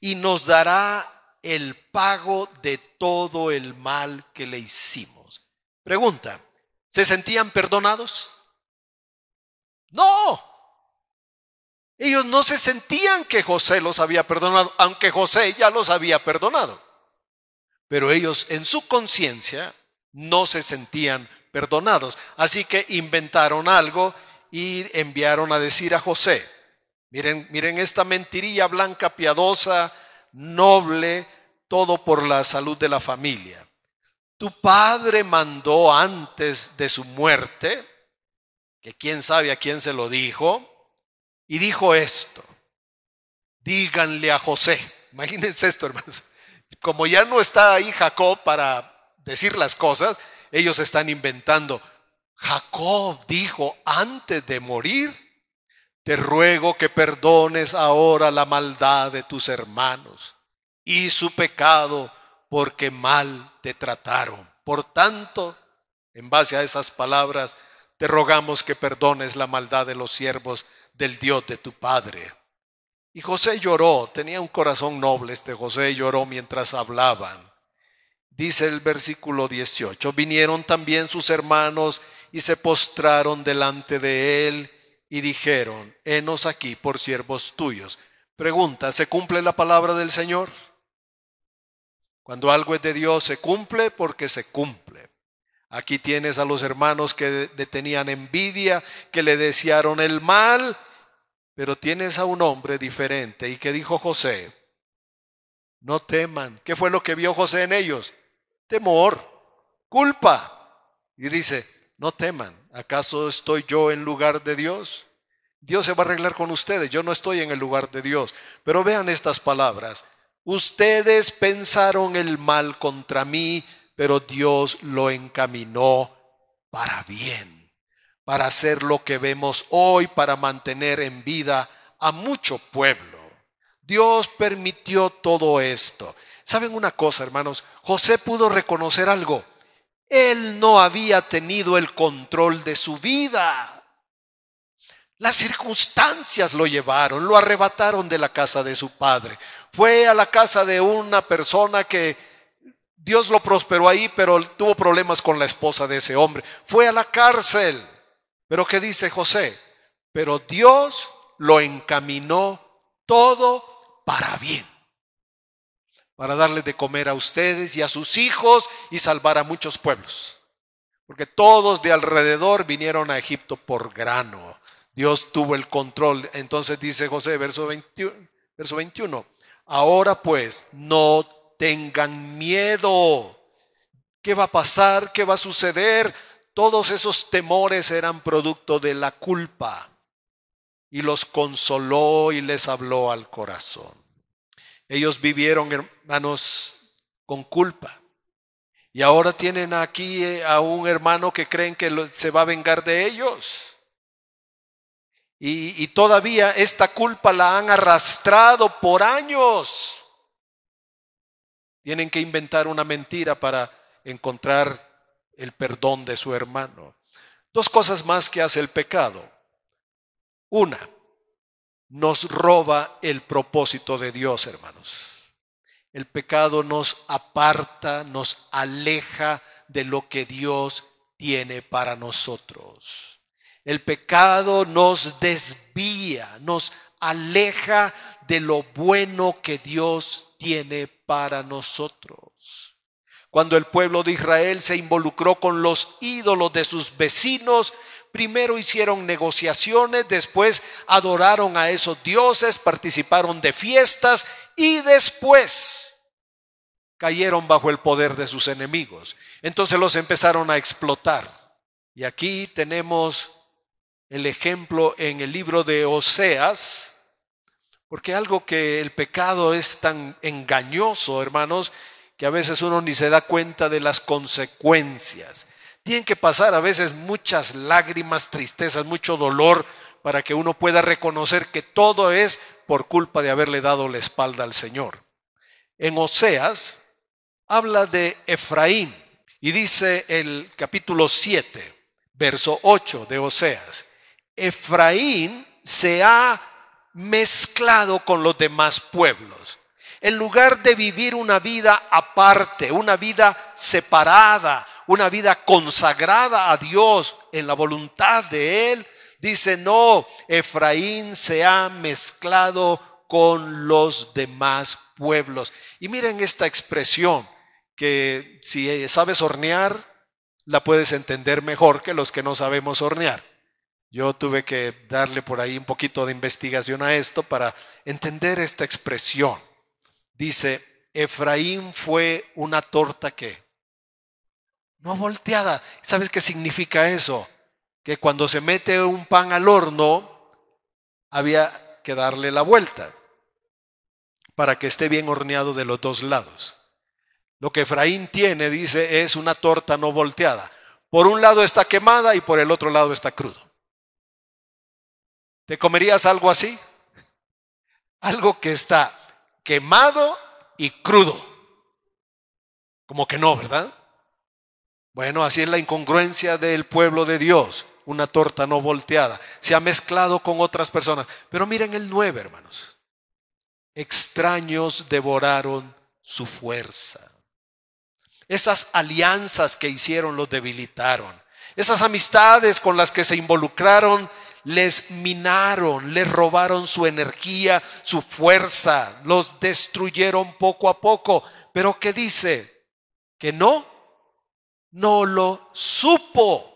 Speaker 1: y nos dará el pago de todo el mal que le hicimos. Pregunta, ¿se sentían perdonados? No. Ellos no se sentían que José los había perdonado, aunque José ya los había perdonado. Pero ellos en su conciencia no se sentían perdonados. Así que inventaron algo y enviaron a decir a José, miren, miren esta mentirilla blanca, piadosa, noble, todo por la salud de la familia. Tu padre mandó antes de su muerte, que quién sabe a quién se lo dijo, y dijo esto, díganle a José, imagínense esto hermanos, como ya no está ahí Jacob para decir las cosas, ellos están inventando. Jacob dijo antes de morir, te ruego que perdones ahora la maldad de tus hermanos y su pecado porque mal te trataron. Por tanto, en base a esas palabras, te rogamos que perdones la maldad de los siervos del Dios de tu Padre. Y José lloró, tenía un corazón noble este José, lloró mientras hablaban. Dice el versículo 18, vinieron también sus hermanos y se postraron delante de él y dijeron, henos aquí por siervos tuyos. Pregunta, ¿se cumple la palabra del Señor? Cuando algo es de Dios, se cumple porque se cumple. Aquí tienes a los hermanos que detenían tenían envidia, que le desearon el mal, pero tienes a un hombre diferente. ¿Y que dijo José? No teman. ¿Qué fue lo que vio José en ellos? temor, culpa. Y dice, no teman, ¿acaso estoy yo en lugar de Dios? Dios se va a arreglar con ustedes, yo no estoy en el lugar de Dios. Pero vean estas palabras, ustedes pensaron el mal contra mí, pero Dios lo encaminó para bien, para hacer lo que vemos hoy, para mantener en vida a mucho pueblo. Dios permitió todo esto. ¿Saben una cosa, hermanos? José pudo reconocer algo. Él no había tenido el control de su vida. Las circunstancias lo llevaron, lo arrebataron de la casa de su padre. Fue a la casa de una persona que Dios lo prosperó ahí, pero tuvo problemas con la esposa de ese hombre. Fue a la cárcel. Pero ¿qué dice José? Pero Dios lo encaminó todo para bien para darles de comer a ustedes y a sus hijos y salvar a muchos pueblos. Porque todos de alrededor vinieron a Egipto por grano. Dios tuvo el control. Entonces dice José, verso 21, verso 21 ahora pues no tengan miedo. ¿Qué va a pasar? ¿Qué va a suceder? Todos esos temores eran producto de la culpa. Y los consoló y les habló al corazón. Ellos vivieron, hermanos, con culpa. Y ahora tienen aquí eh, a un hermano que creen que se va a vengar de ellos. Y, todavía esta culpa la han arrastrado por años. Tienen que inventar una mentira para encontrar el perdón de su hermano. Dos cosas más que hace el pecado. Una, nos roba el propósito de Dios, hermanos. El pecado nos aparta, nos aleja de lo que Dios tiene para nosotros. El pecado nos desvía, nos aleja de lo bueno que Dios tiene para nosotros. Cuando el pueblo de Israel se involucró con los ídolos de sus vecinos, Primero hicieron negociaciones, después adoraron a esos dioses, participaron de fiestas y después cayeron bajo el poder de sus enemigos. Entonces los empezaron a explotar. Y aquí tenemos el ejemplo en el libro de Oseas, porque algo que el pecado es tan engañoso, hermanos, que a veces uno ni se da cuenta de las consecuencias. Tienen que pasar a veces muchas lágrimas, tristezas, mucho dolor para que uno pueda reconocer que todo es por culpa de haberle dado la espalda al Señor. En Oseas habla de Efraín y dice el capítulo 7, verso 8 de Oseas, Efraín se ha mezclado con los demás pueblos. En lugar de vivir una vida aparte, una vida separada, una vida consagrada a Dios en la voluntad de Él, dice, no, Efraín se ha mezclado con los demás pueblos. Y miren esta expresión, que si sabes hornear, la puedes entender mejor que los que no sabemos hornear. Yo tuve que darle por ahí un poquito de investigación a esto para entender esta expresión. Dice, Efraín fue una torta que no volteada. ¿Sabes qué significa eso? Que cuando se mete un pan al horno, había que darle la vuelta para que esté bien horneado de los dos lados. Lo que Efraín tiene, dice, es una torta no volteada. Por un lado está quemada y por el otro lado está crudo. ¿Te comerías algo así? Algo que está quemado y crudo. Como que no, ¿verdad? Bueno, así es la incongruencia del pueblo de Dios, una torta no volteada. Se ha mezclado con otras personas. Pero miren el 9, hermanos. Extraños devoraron su fuerza. Esas alianzas que hicieron los debilitaron. Esas amistades con las que se involucraron les minaron, les robaron su energía, su fuerza, los destruyeron poco a poco. Pero ¿qué dice? Que no no lo supo.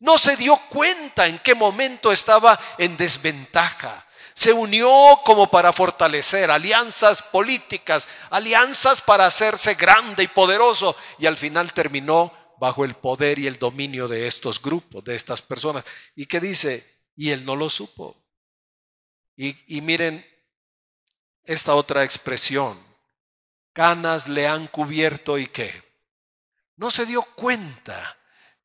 Speaker 1: No se dio cuenta en qué momento estaba en desventaja. Se unió como para fortalecer alianzas políticas, alianzas para hacerse grande y poderoso. Y al final terminó bajo el poder y el dominio de estos grupos, de estas personas. ¿Y qué dice? Y él no lo supo. Y, miren esta otra expresión. Canas le han cubierto y qué no se dio cuenta.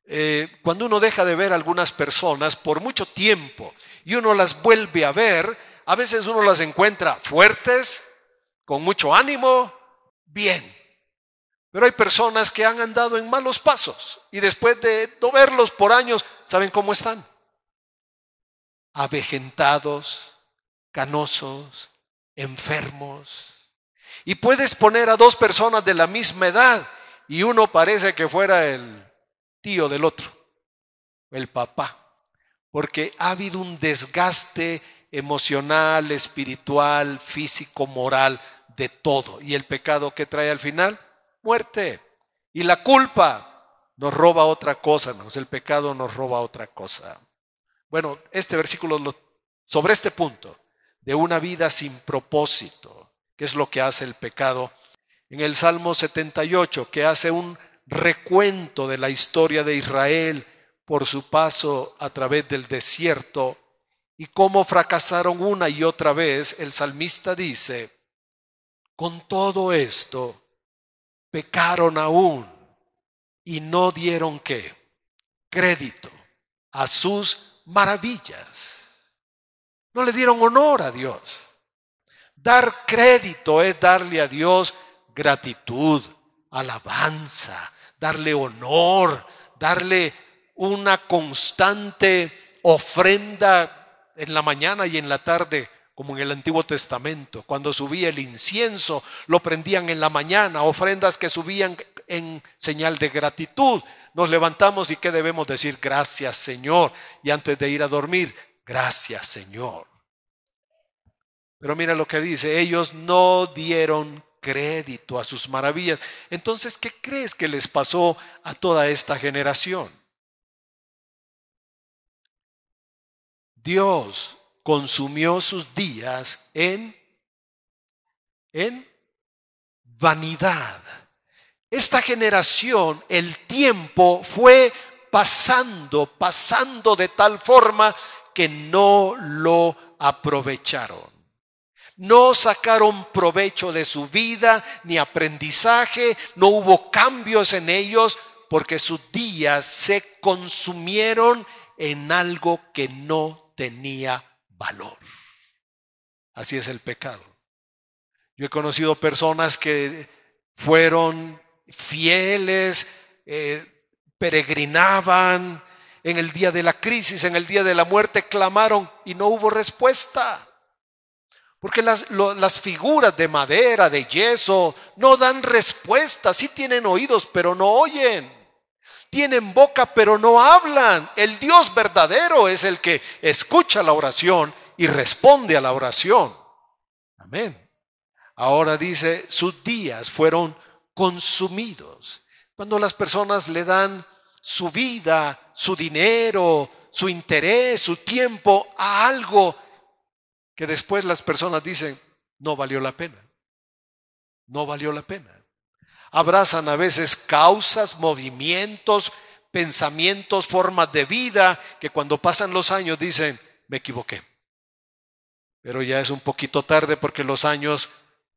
Speaker 1: Eh, cuando uno deja de ver algunas personas por mucho tiempo y uno las vuelve a ver, a veces uno las encuentra fuertes, con mucho ánimo, bien. Pero hay personas que han andado en malos pasos y después de no verlos por años, ¿saben cómo están? Avejentados, canosos, enfermos. Y puedes poner a dos personas de la misma edad y uno parece que fuera el tío del otro, el papá, porque ha habido un desgaste emocional, espiritual, físico, moral, de todo. ¿Y el pecado que trae al final? Muerte. Y la culpa nos roba otra cosa, ¿no? el pecado nos roba otra cosa. Bueno, este versículo sobre este punto de una vida sin propósito, que es lo que hace el pecado en el Salmo 78, que hace un recuento de la historia de Israel por su paso a través del desierto y cómo fracasaron una y otra vez, el salmista dice, con todo esto, pecaron aún y no dieron qué crédito a sus maravillas. No le dieron honor a Dios. Dar crédito es darle a Dios gratitud, alabanza, darle honor, darle una constante ofrenda en la mañana y en la tarde, como en el Antiguo Testamento. Cuando subía el incienso, lo prendían en la mañana, ofrendas que subían en señal de gratitud. Nos levantamos y ¿qué debemos decir? Gracias Señor. Y antes de ir a dormir, gracias Señor. Pero mira lo que dice, ellos no dieron crédito a sus maravillas. Entonces, ¿qué crees que les pasó a toda esta generación? Dios consumió sus días en en vanidad. Esta generación, el tiempo fue pasando, pasando de tal forma que no lo aprovecharon. No sacaron provecho de su vida ni aprendizaje, no hubo cambios en ellos porque sus días se consumieron en algo que no tenía valor. Así es el pecado. Yo he conocido personas que fueron fieles, eh, peregrinaban en el día de la crisis, en el día de la muerte, clamaron y no hubo respuesta. Porque las, figuras de madera, de yeso, no dan respuesta. Sí tienen oídos, pero no oyen. Tienen boca, pero no hablan. El Dios verdadero es el que escucha la oración y responde a la oración. Amén. Ahora dice, sus días fueron consumidos. Cuando las personas le dan su vida, su dinero, su interés, su tiempo a algo que después las personas dicen, no valió la pena, no valió la pena. Abrazan a veces causas, movimientos, pensamientos, formas de vida, que cuando pasan los años dicen, me equivoqué. Pero ya es un poquito tarde porque los años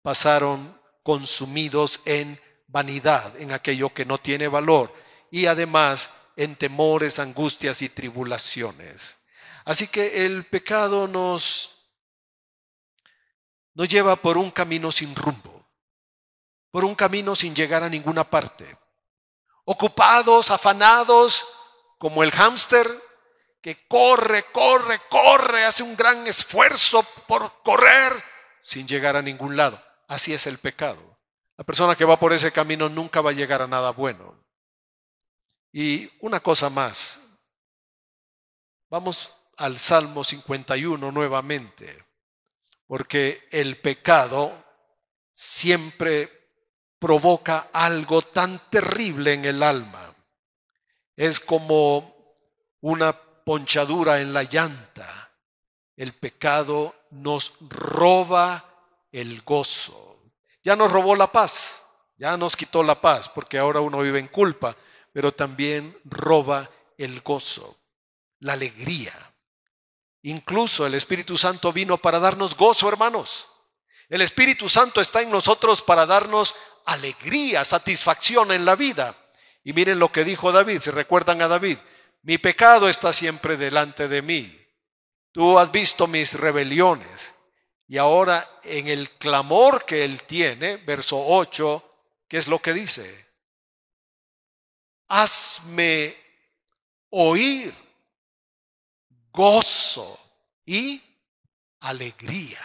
Speaker 1: pasaron consumidos en vanidad, en aquello que no tiene valor y además en temores, angustias y tribulaciones. Así que el pecado nos nos lleva por un camino sin rumbo, por un camino sin llegar a ninguna parte. Ocupados, afanados, como el hámster que corre, corre, corre, hace un gran esfuerzo por correr sin llegar a ningún lado. Así es el pecado. La persona que va por ese camino nunca va a llegar a nada bueno. Y una cosa más. Vamos al Salmo 51 nuevamente porque el pecado siempre provoca algo tan terrible en el alma. Es como una ponchadura en la llanta. El pecado nos roba el gozo. Ya nos robó la paz, ya nos quitó la paz, porque ahora uno vive en culpa, pero también roba el gozo, la alegría. Incluso el Espíritu Santo vino para darnos gozo, hermanos. El Espíritu Santo está en nosotros para darnos alegría, satisfacción en la vida. Y miren lo que dijo David, si recuerdan a David, mi pecado está siempre delante de mí. Tú has visto mis rebeliones. Y ahora en el clamor que él tiene, verso 8, ¿qué es lo que dice? Hazme oír gozo y alegría.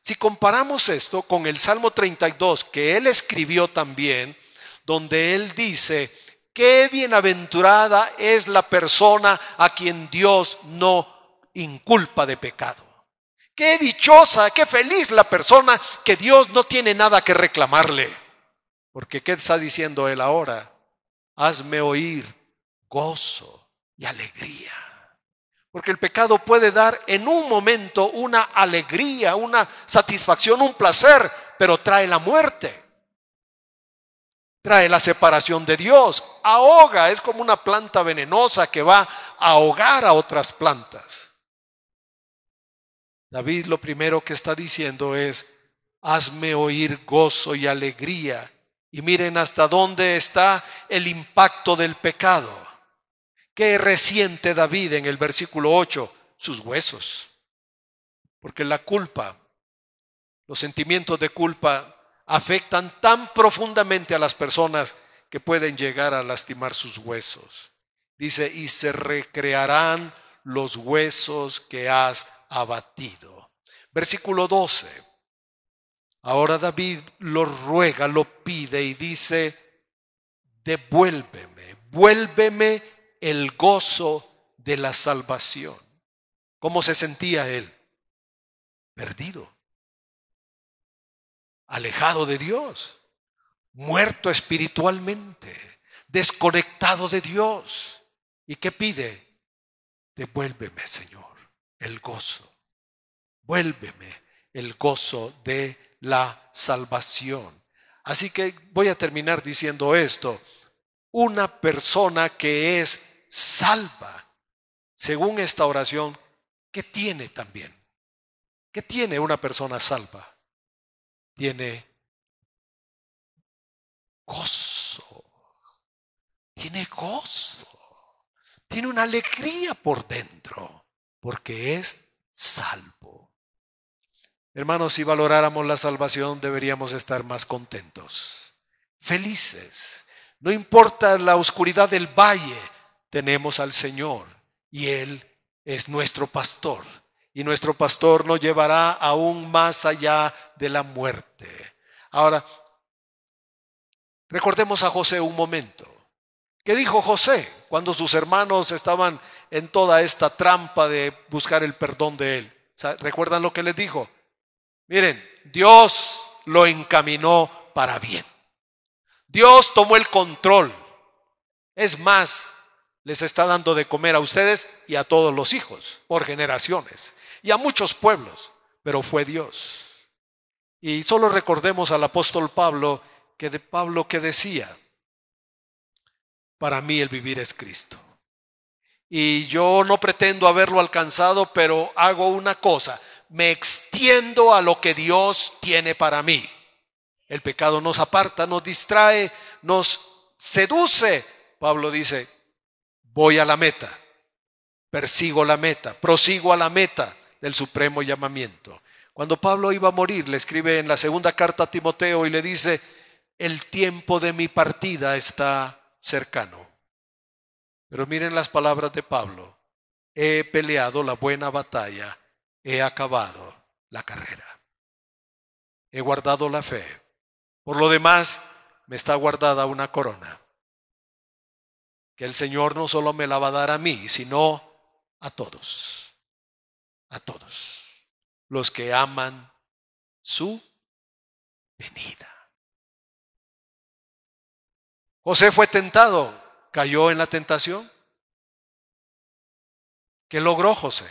Speaker 1: Si comparamos esto con el Salmo 32 que él escribió también, donde él dice, qué bienaventurada es la persona a quien Dios no inculpa de pecado. Qué dichosa, qué feliz la persona que Dios no tiene nada que reclamarle. Porque ¿qué está diciendo él ahora? Hazme oír gozo y alegría. Porque el pecado puede dar en un momento una alegría, una satisfacción, un placer, pero trae la muerte. Trae la separación de Dios. Ahoga, es como una planta venenosa que va a ahogar a otras plantas. David lo primero que está diciendo es, hazme oír gozo y alegría. Y miren hasta dónde está el impacto del pecado. Qué resiente David en el versículo 8? Sus huesos. Porque la culpa, los sentimientos de culpa afectan tan profundamente a las personas que pueden llegar a lastimar sus huesos. Dice, y se recrearán los huesos que has abatido. Versículo 12. Ahora David lo ruega, lo pide y dice, devuélveme, vuélveme el gozo de la salvación. ¿Cómo se sentía él?
Speaker 2: Perdido, alejado de Dios,
Speaker 1: muerto espiritualmente, desconectado de Dios. ¿Y qué pide? Devuélveme, Señor, el gozo. Vuélveme el gozo de la salvación. Así que voy a terminar diciendo esto una persona que es salva, según esta oración, ¿qué tiene también?
Speaker 2: ¿Qué tiene una persona salva? Tiene gozo, tiene gozo,
Speaker 1: tiene una alegría por dentro, porque es salvo. Hermanos, si valoráramos la salvación, deberíamos estar más contentos, felices no importa la oscuridad del valle, tenemos al Señor y Él es nuestro pastor. Y nuestro pastor nos llevará aún más allá de la muerte. Ahora, recordemos a José un momento. ¿Qué dijo José cuando sus hermanos estaban en toda esta trampa de buscar el perdón de él? ¿Recuerdan lo que les dijo? Miren, Dios lo encaminó para bien. Dios tomó el control. Es más, les está dando de comer a ustedes y a todos los hijos por generaciones y a muchos pueblos, pero fue Dios. Y solo recordemos al apóstol Pablo que de Pablo que decía, para mí el vivir es Cristo. Y yo no pretendo haberlo alcanzado, pero hago una cosa, me extiendo a lo que Dios tiene para mí. El pecado nos aparta, nos distrae, nos seduce. Pablo dice, voy a la meta, persigo la meta, prosigo a la meta del supremo llamamiento. Cuando Pablo iba a morir, le escribe en la segunda carta a Timoteo y le dice, el tiempo de mi partida está cercano. Pero miren las palabras de Pablo, he peleado la buena batalla, he acabado la carrera, he guardado la fe. Por lo demás, me está guardada una corona, que el Señor no solo me la va a dar a mí, sino a todos, a todos los que aman su venida.
Speaker 2: José fue tentado, cayó en la tentación.
Speaker 1: ¿Qué logró José?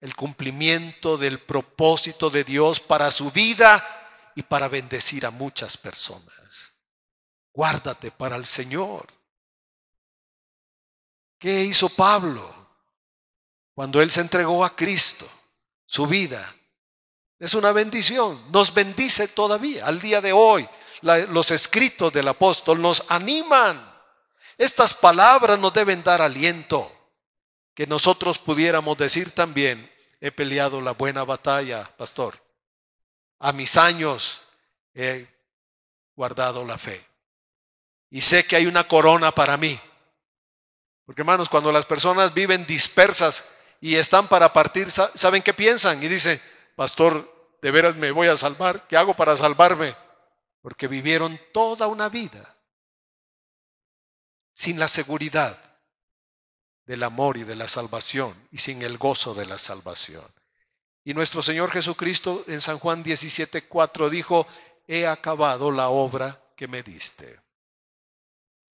Speaker 1: El cumplimiento del propósito de Dios para su vida y para bendecir a muchas personas. Guárdate para el Señor. ¿Qué hizo Pablo cuando él se entregó a Cristo? Su vida es una bendición. Nos bendice todavía. Al día de hoy, los escritos del apóstol nos animan. Estas palabras nos deben dar aliento. Que nosotros pudiéramos decir también, he peleado la buena batalla, pastor a mis años he guardado la fe. Y sé que hay una corona para mí. Porque hermanos, cuando las personas viven dispersas y están para partir, ¿saben qué piensan? Y dicen, pastor, de veras me voy a salvar. ¿Qué hago para salvarme? Porque vivieron toda una vida sin la seguridad del amor y de la salvación y sin el gozo de la salvación. Y nuestro Señor Jesucristo en San Juan 17:4 dijo, he acabado la obra que me diste.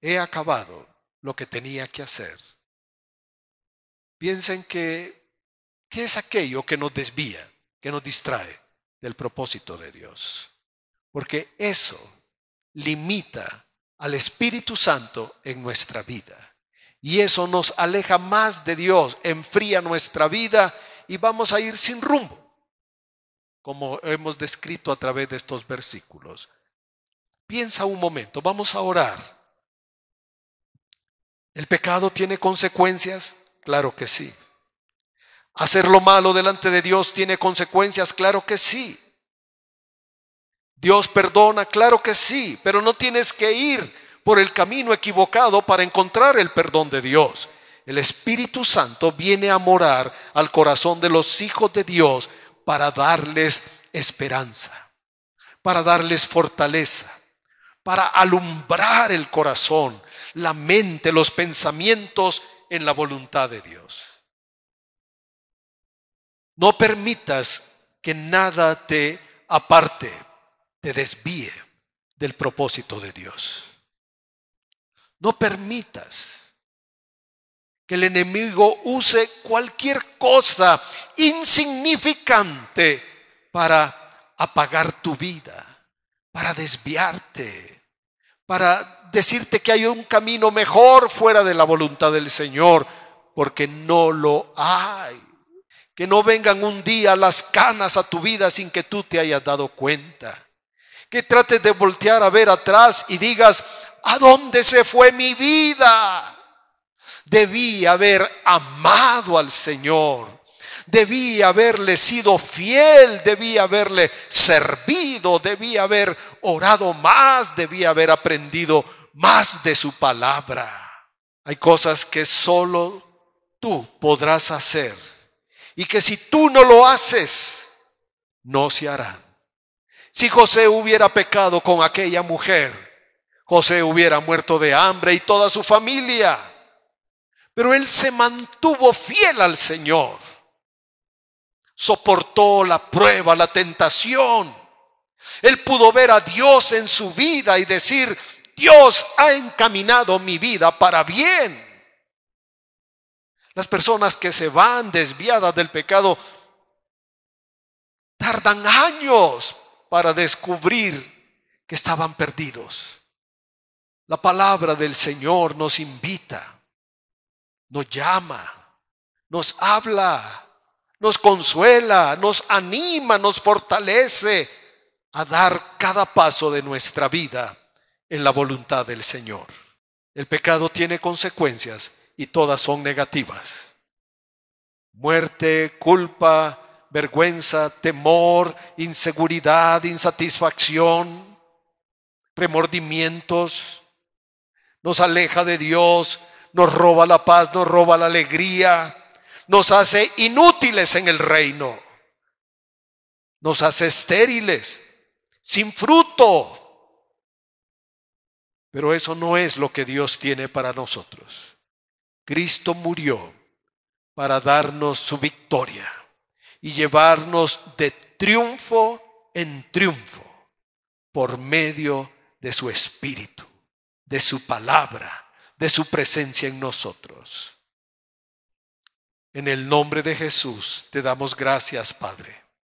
Speaker 1: He acabado lo que tenía que hacer. Piensen que, ¿qué es aquello que nos desvía, que nos distrae del propósito de Dios? Porque eso limita al Espíritu Santo en nuestra vida. Y eso nos aleja más de Dios, enfría nuestra vida y vamos a ir sin rumbo, como hemos descrito a través de estos versículos. Piensa un momento, vamos a orar. ¿El pecado tiene consecuencias? Claro que sí. ¿Hacer lo malo delante de Dios tiene consecuencias? Claro que sí. Dios perdona, claro que sí, pero no tienes que ir por el camino equivocado para encontrar el perdón de Dios el Espíritu Santo viene a morar al corazón de los hijos de Dios para darles esperanza, para darles fortaleza, para alumbrar el corazón, la mente, los pensamientos en la voluntad de Dios. No permitas que nada te aparte, te desvíe del propósito de Dios. No permitas que el enemigo use cualquier cosa insignificante para apagar tu vida, para desviarte, para decirte que hay un camino mejor fuera de la voluntad del Señor, porque no lo hay. Que no vengan un día las canas a tu vida sin que tú te hayas dado cuenta. Que trates de voltear a ver atrás y digas, ¿a dónde se fue mi vida? Debía haber amado al Señor. debía haberle sido fiel, debía haberle servido, debía haber orado más, debía haber aprendido más de su palabra. Hay cosas que solo tú podrás hacer y que si tú no lo haces, no se harán. Si José hubiera pecado con aquella mujer, José hubiera muerto de hambre y toda su familia. Pero él se mantuvo fiel al Señor. Soportó la prueba, la tentación. Él pudo ver a Dios en su vida y decir, Dios ha encaminado mi vida para bien. Las personas que se van desviadas del pecado tardan años para descubrir que estaban perdidos. La palabra del Señor nos invita nos llama, nos habla, nos consuela, nos anima, nos fortalece a dar cada paso de nuestra vida en la voluntad del Señor. El pecado tiene consecuencias y todas son negativas. Muerte, culpa, vergüenza, temor, inseguridad, insatisfacción, remordimientos. Nos aleja de Dios, nos roba la paz, nos roba la alegría, nos hace inútiles en el reino, nos hace estériles, sin fruto. Pero eso no es lo que Dios tiene para nosotros. Cristo murió para darnos su victoria y llevarnos de triunfo en triunfo por medio de su espíritu, de su palabra de su presencia en nosotros. En el nombre de Jesús te damos gracias,
Speaker 2: Padre.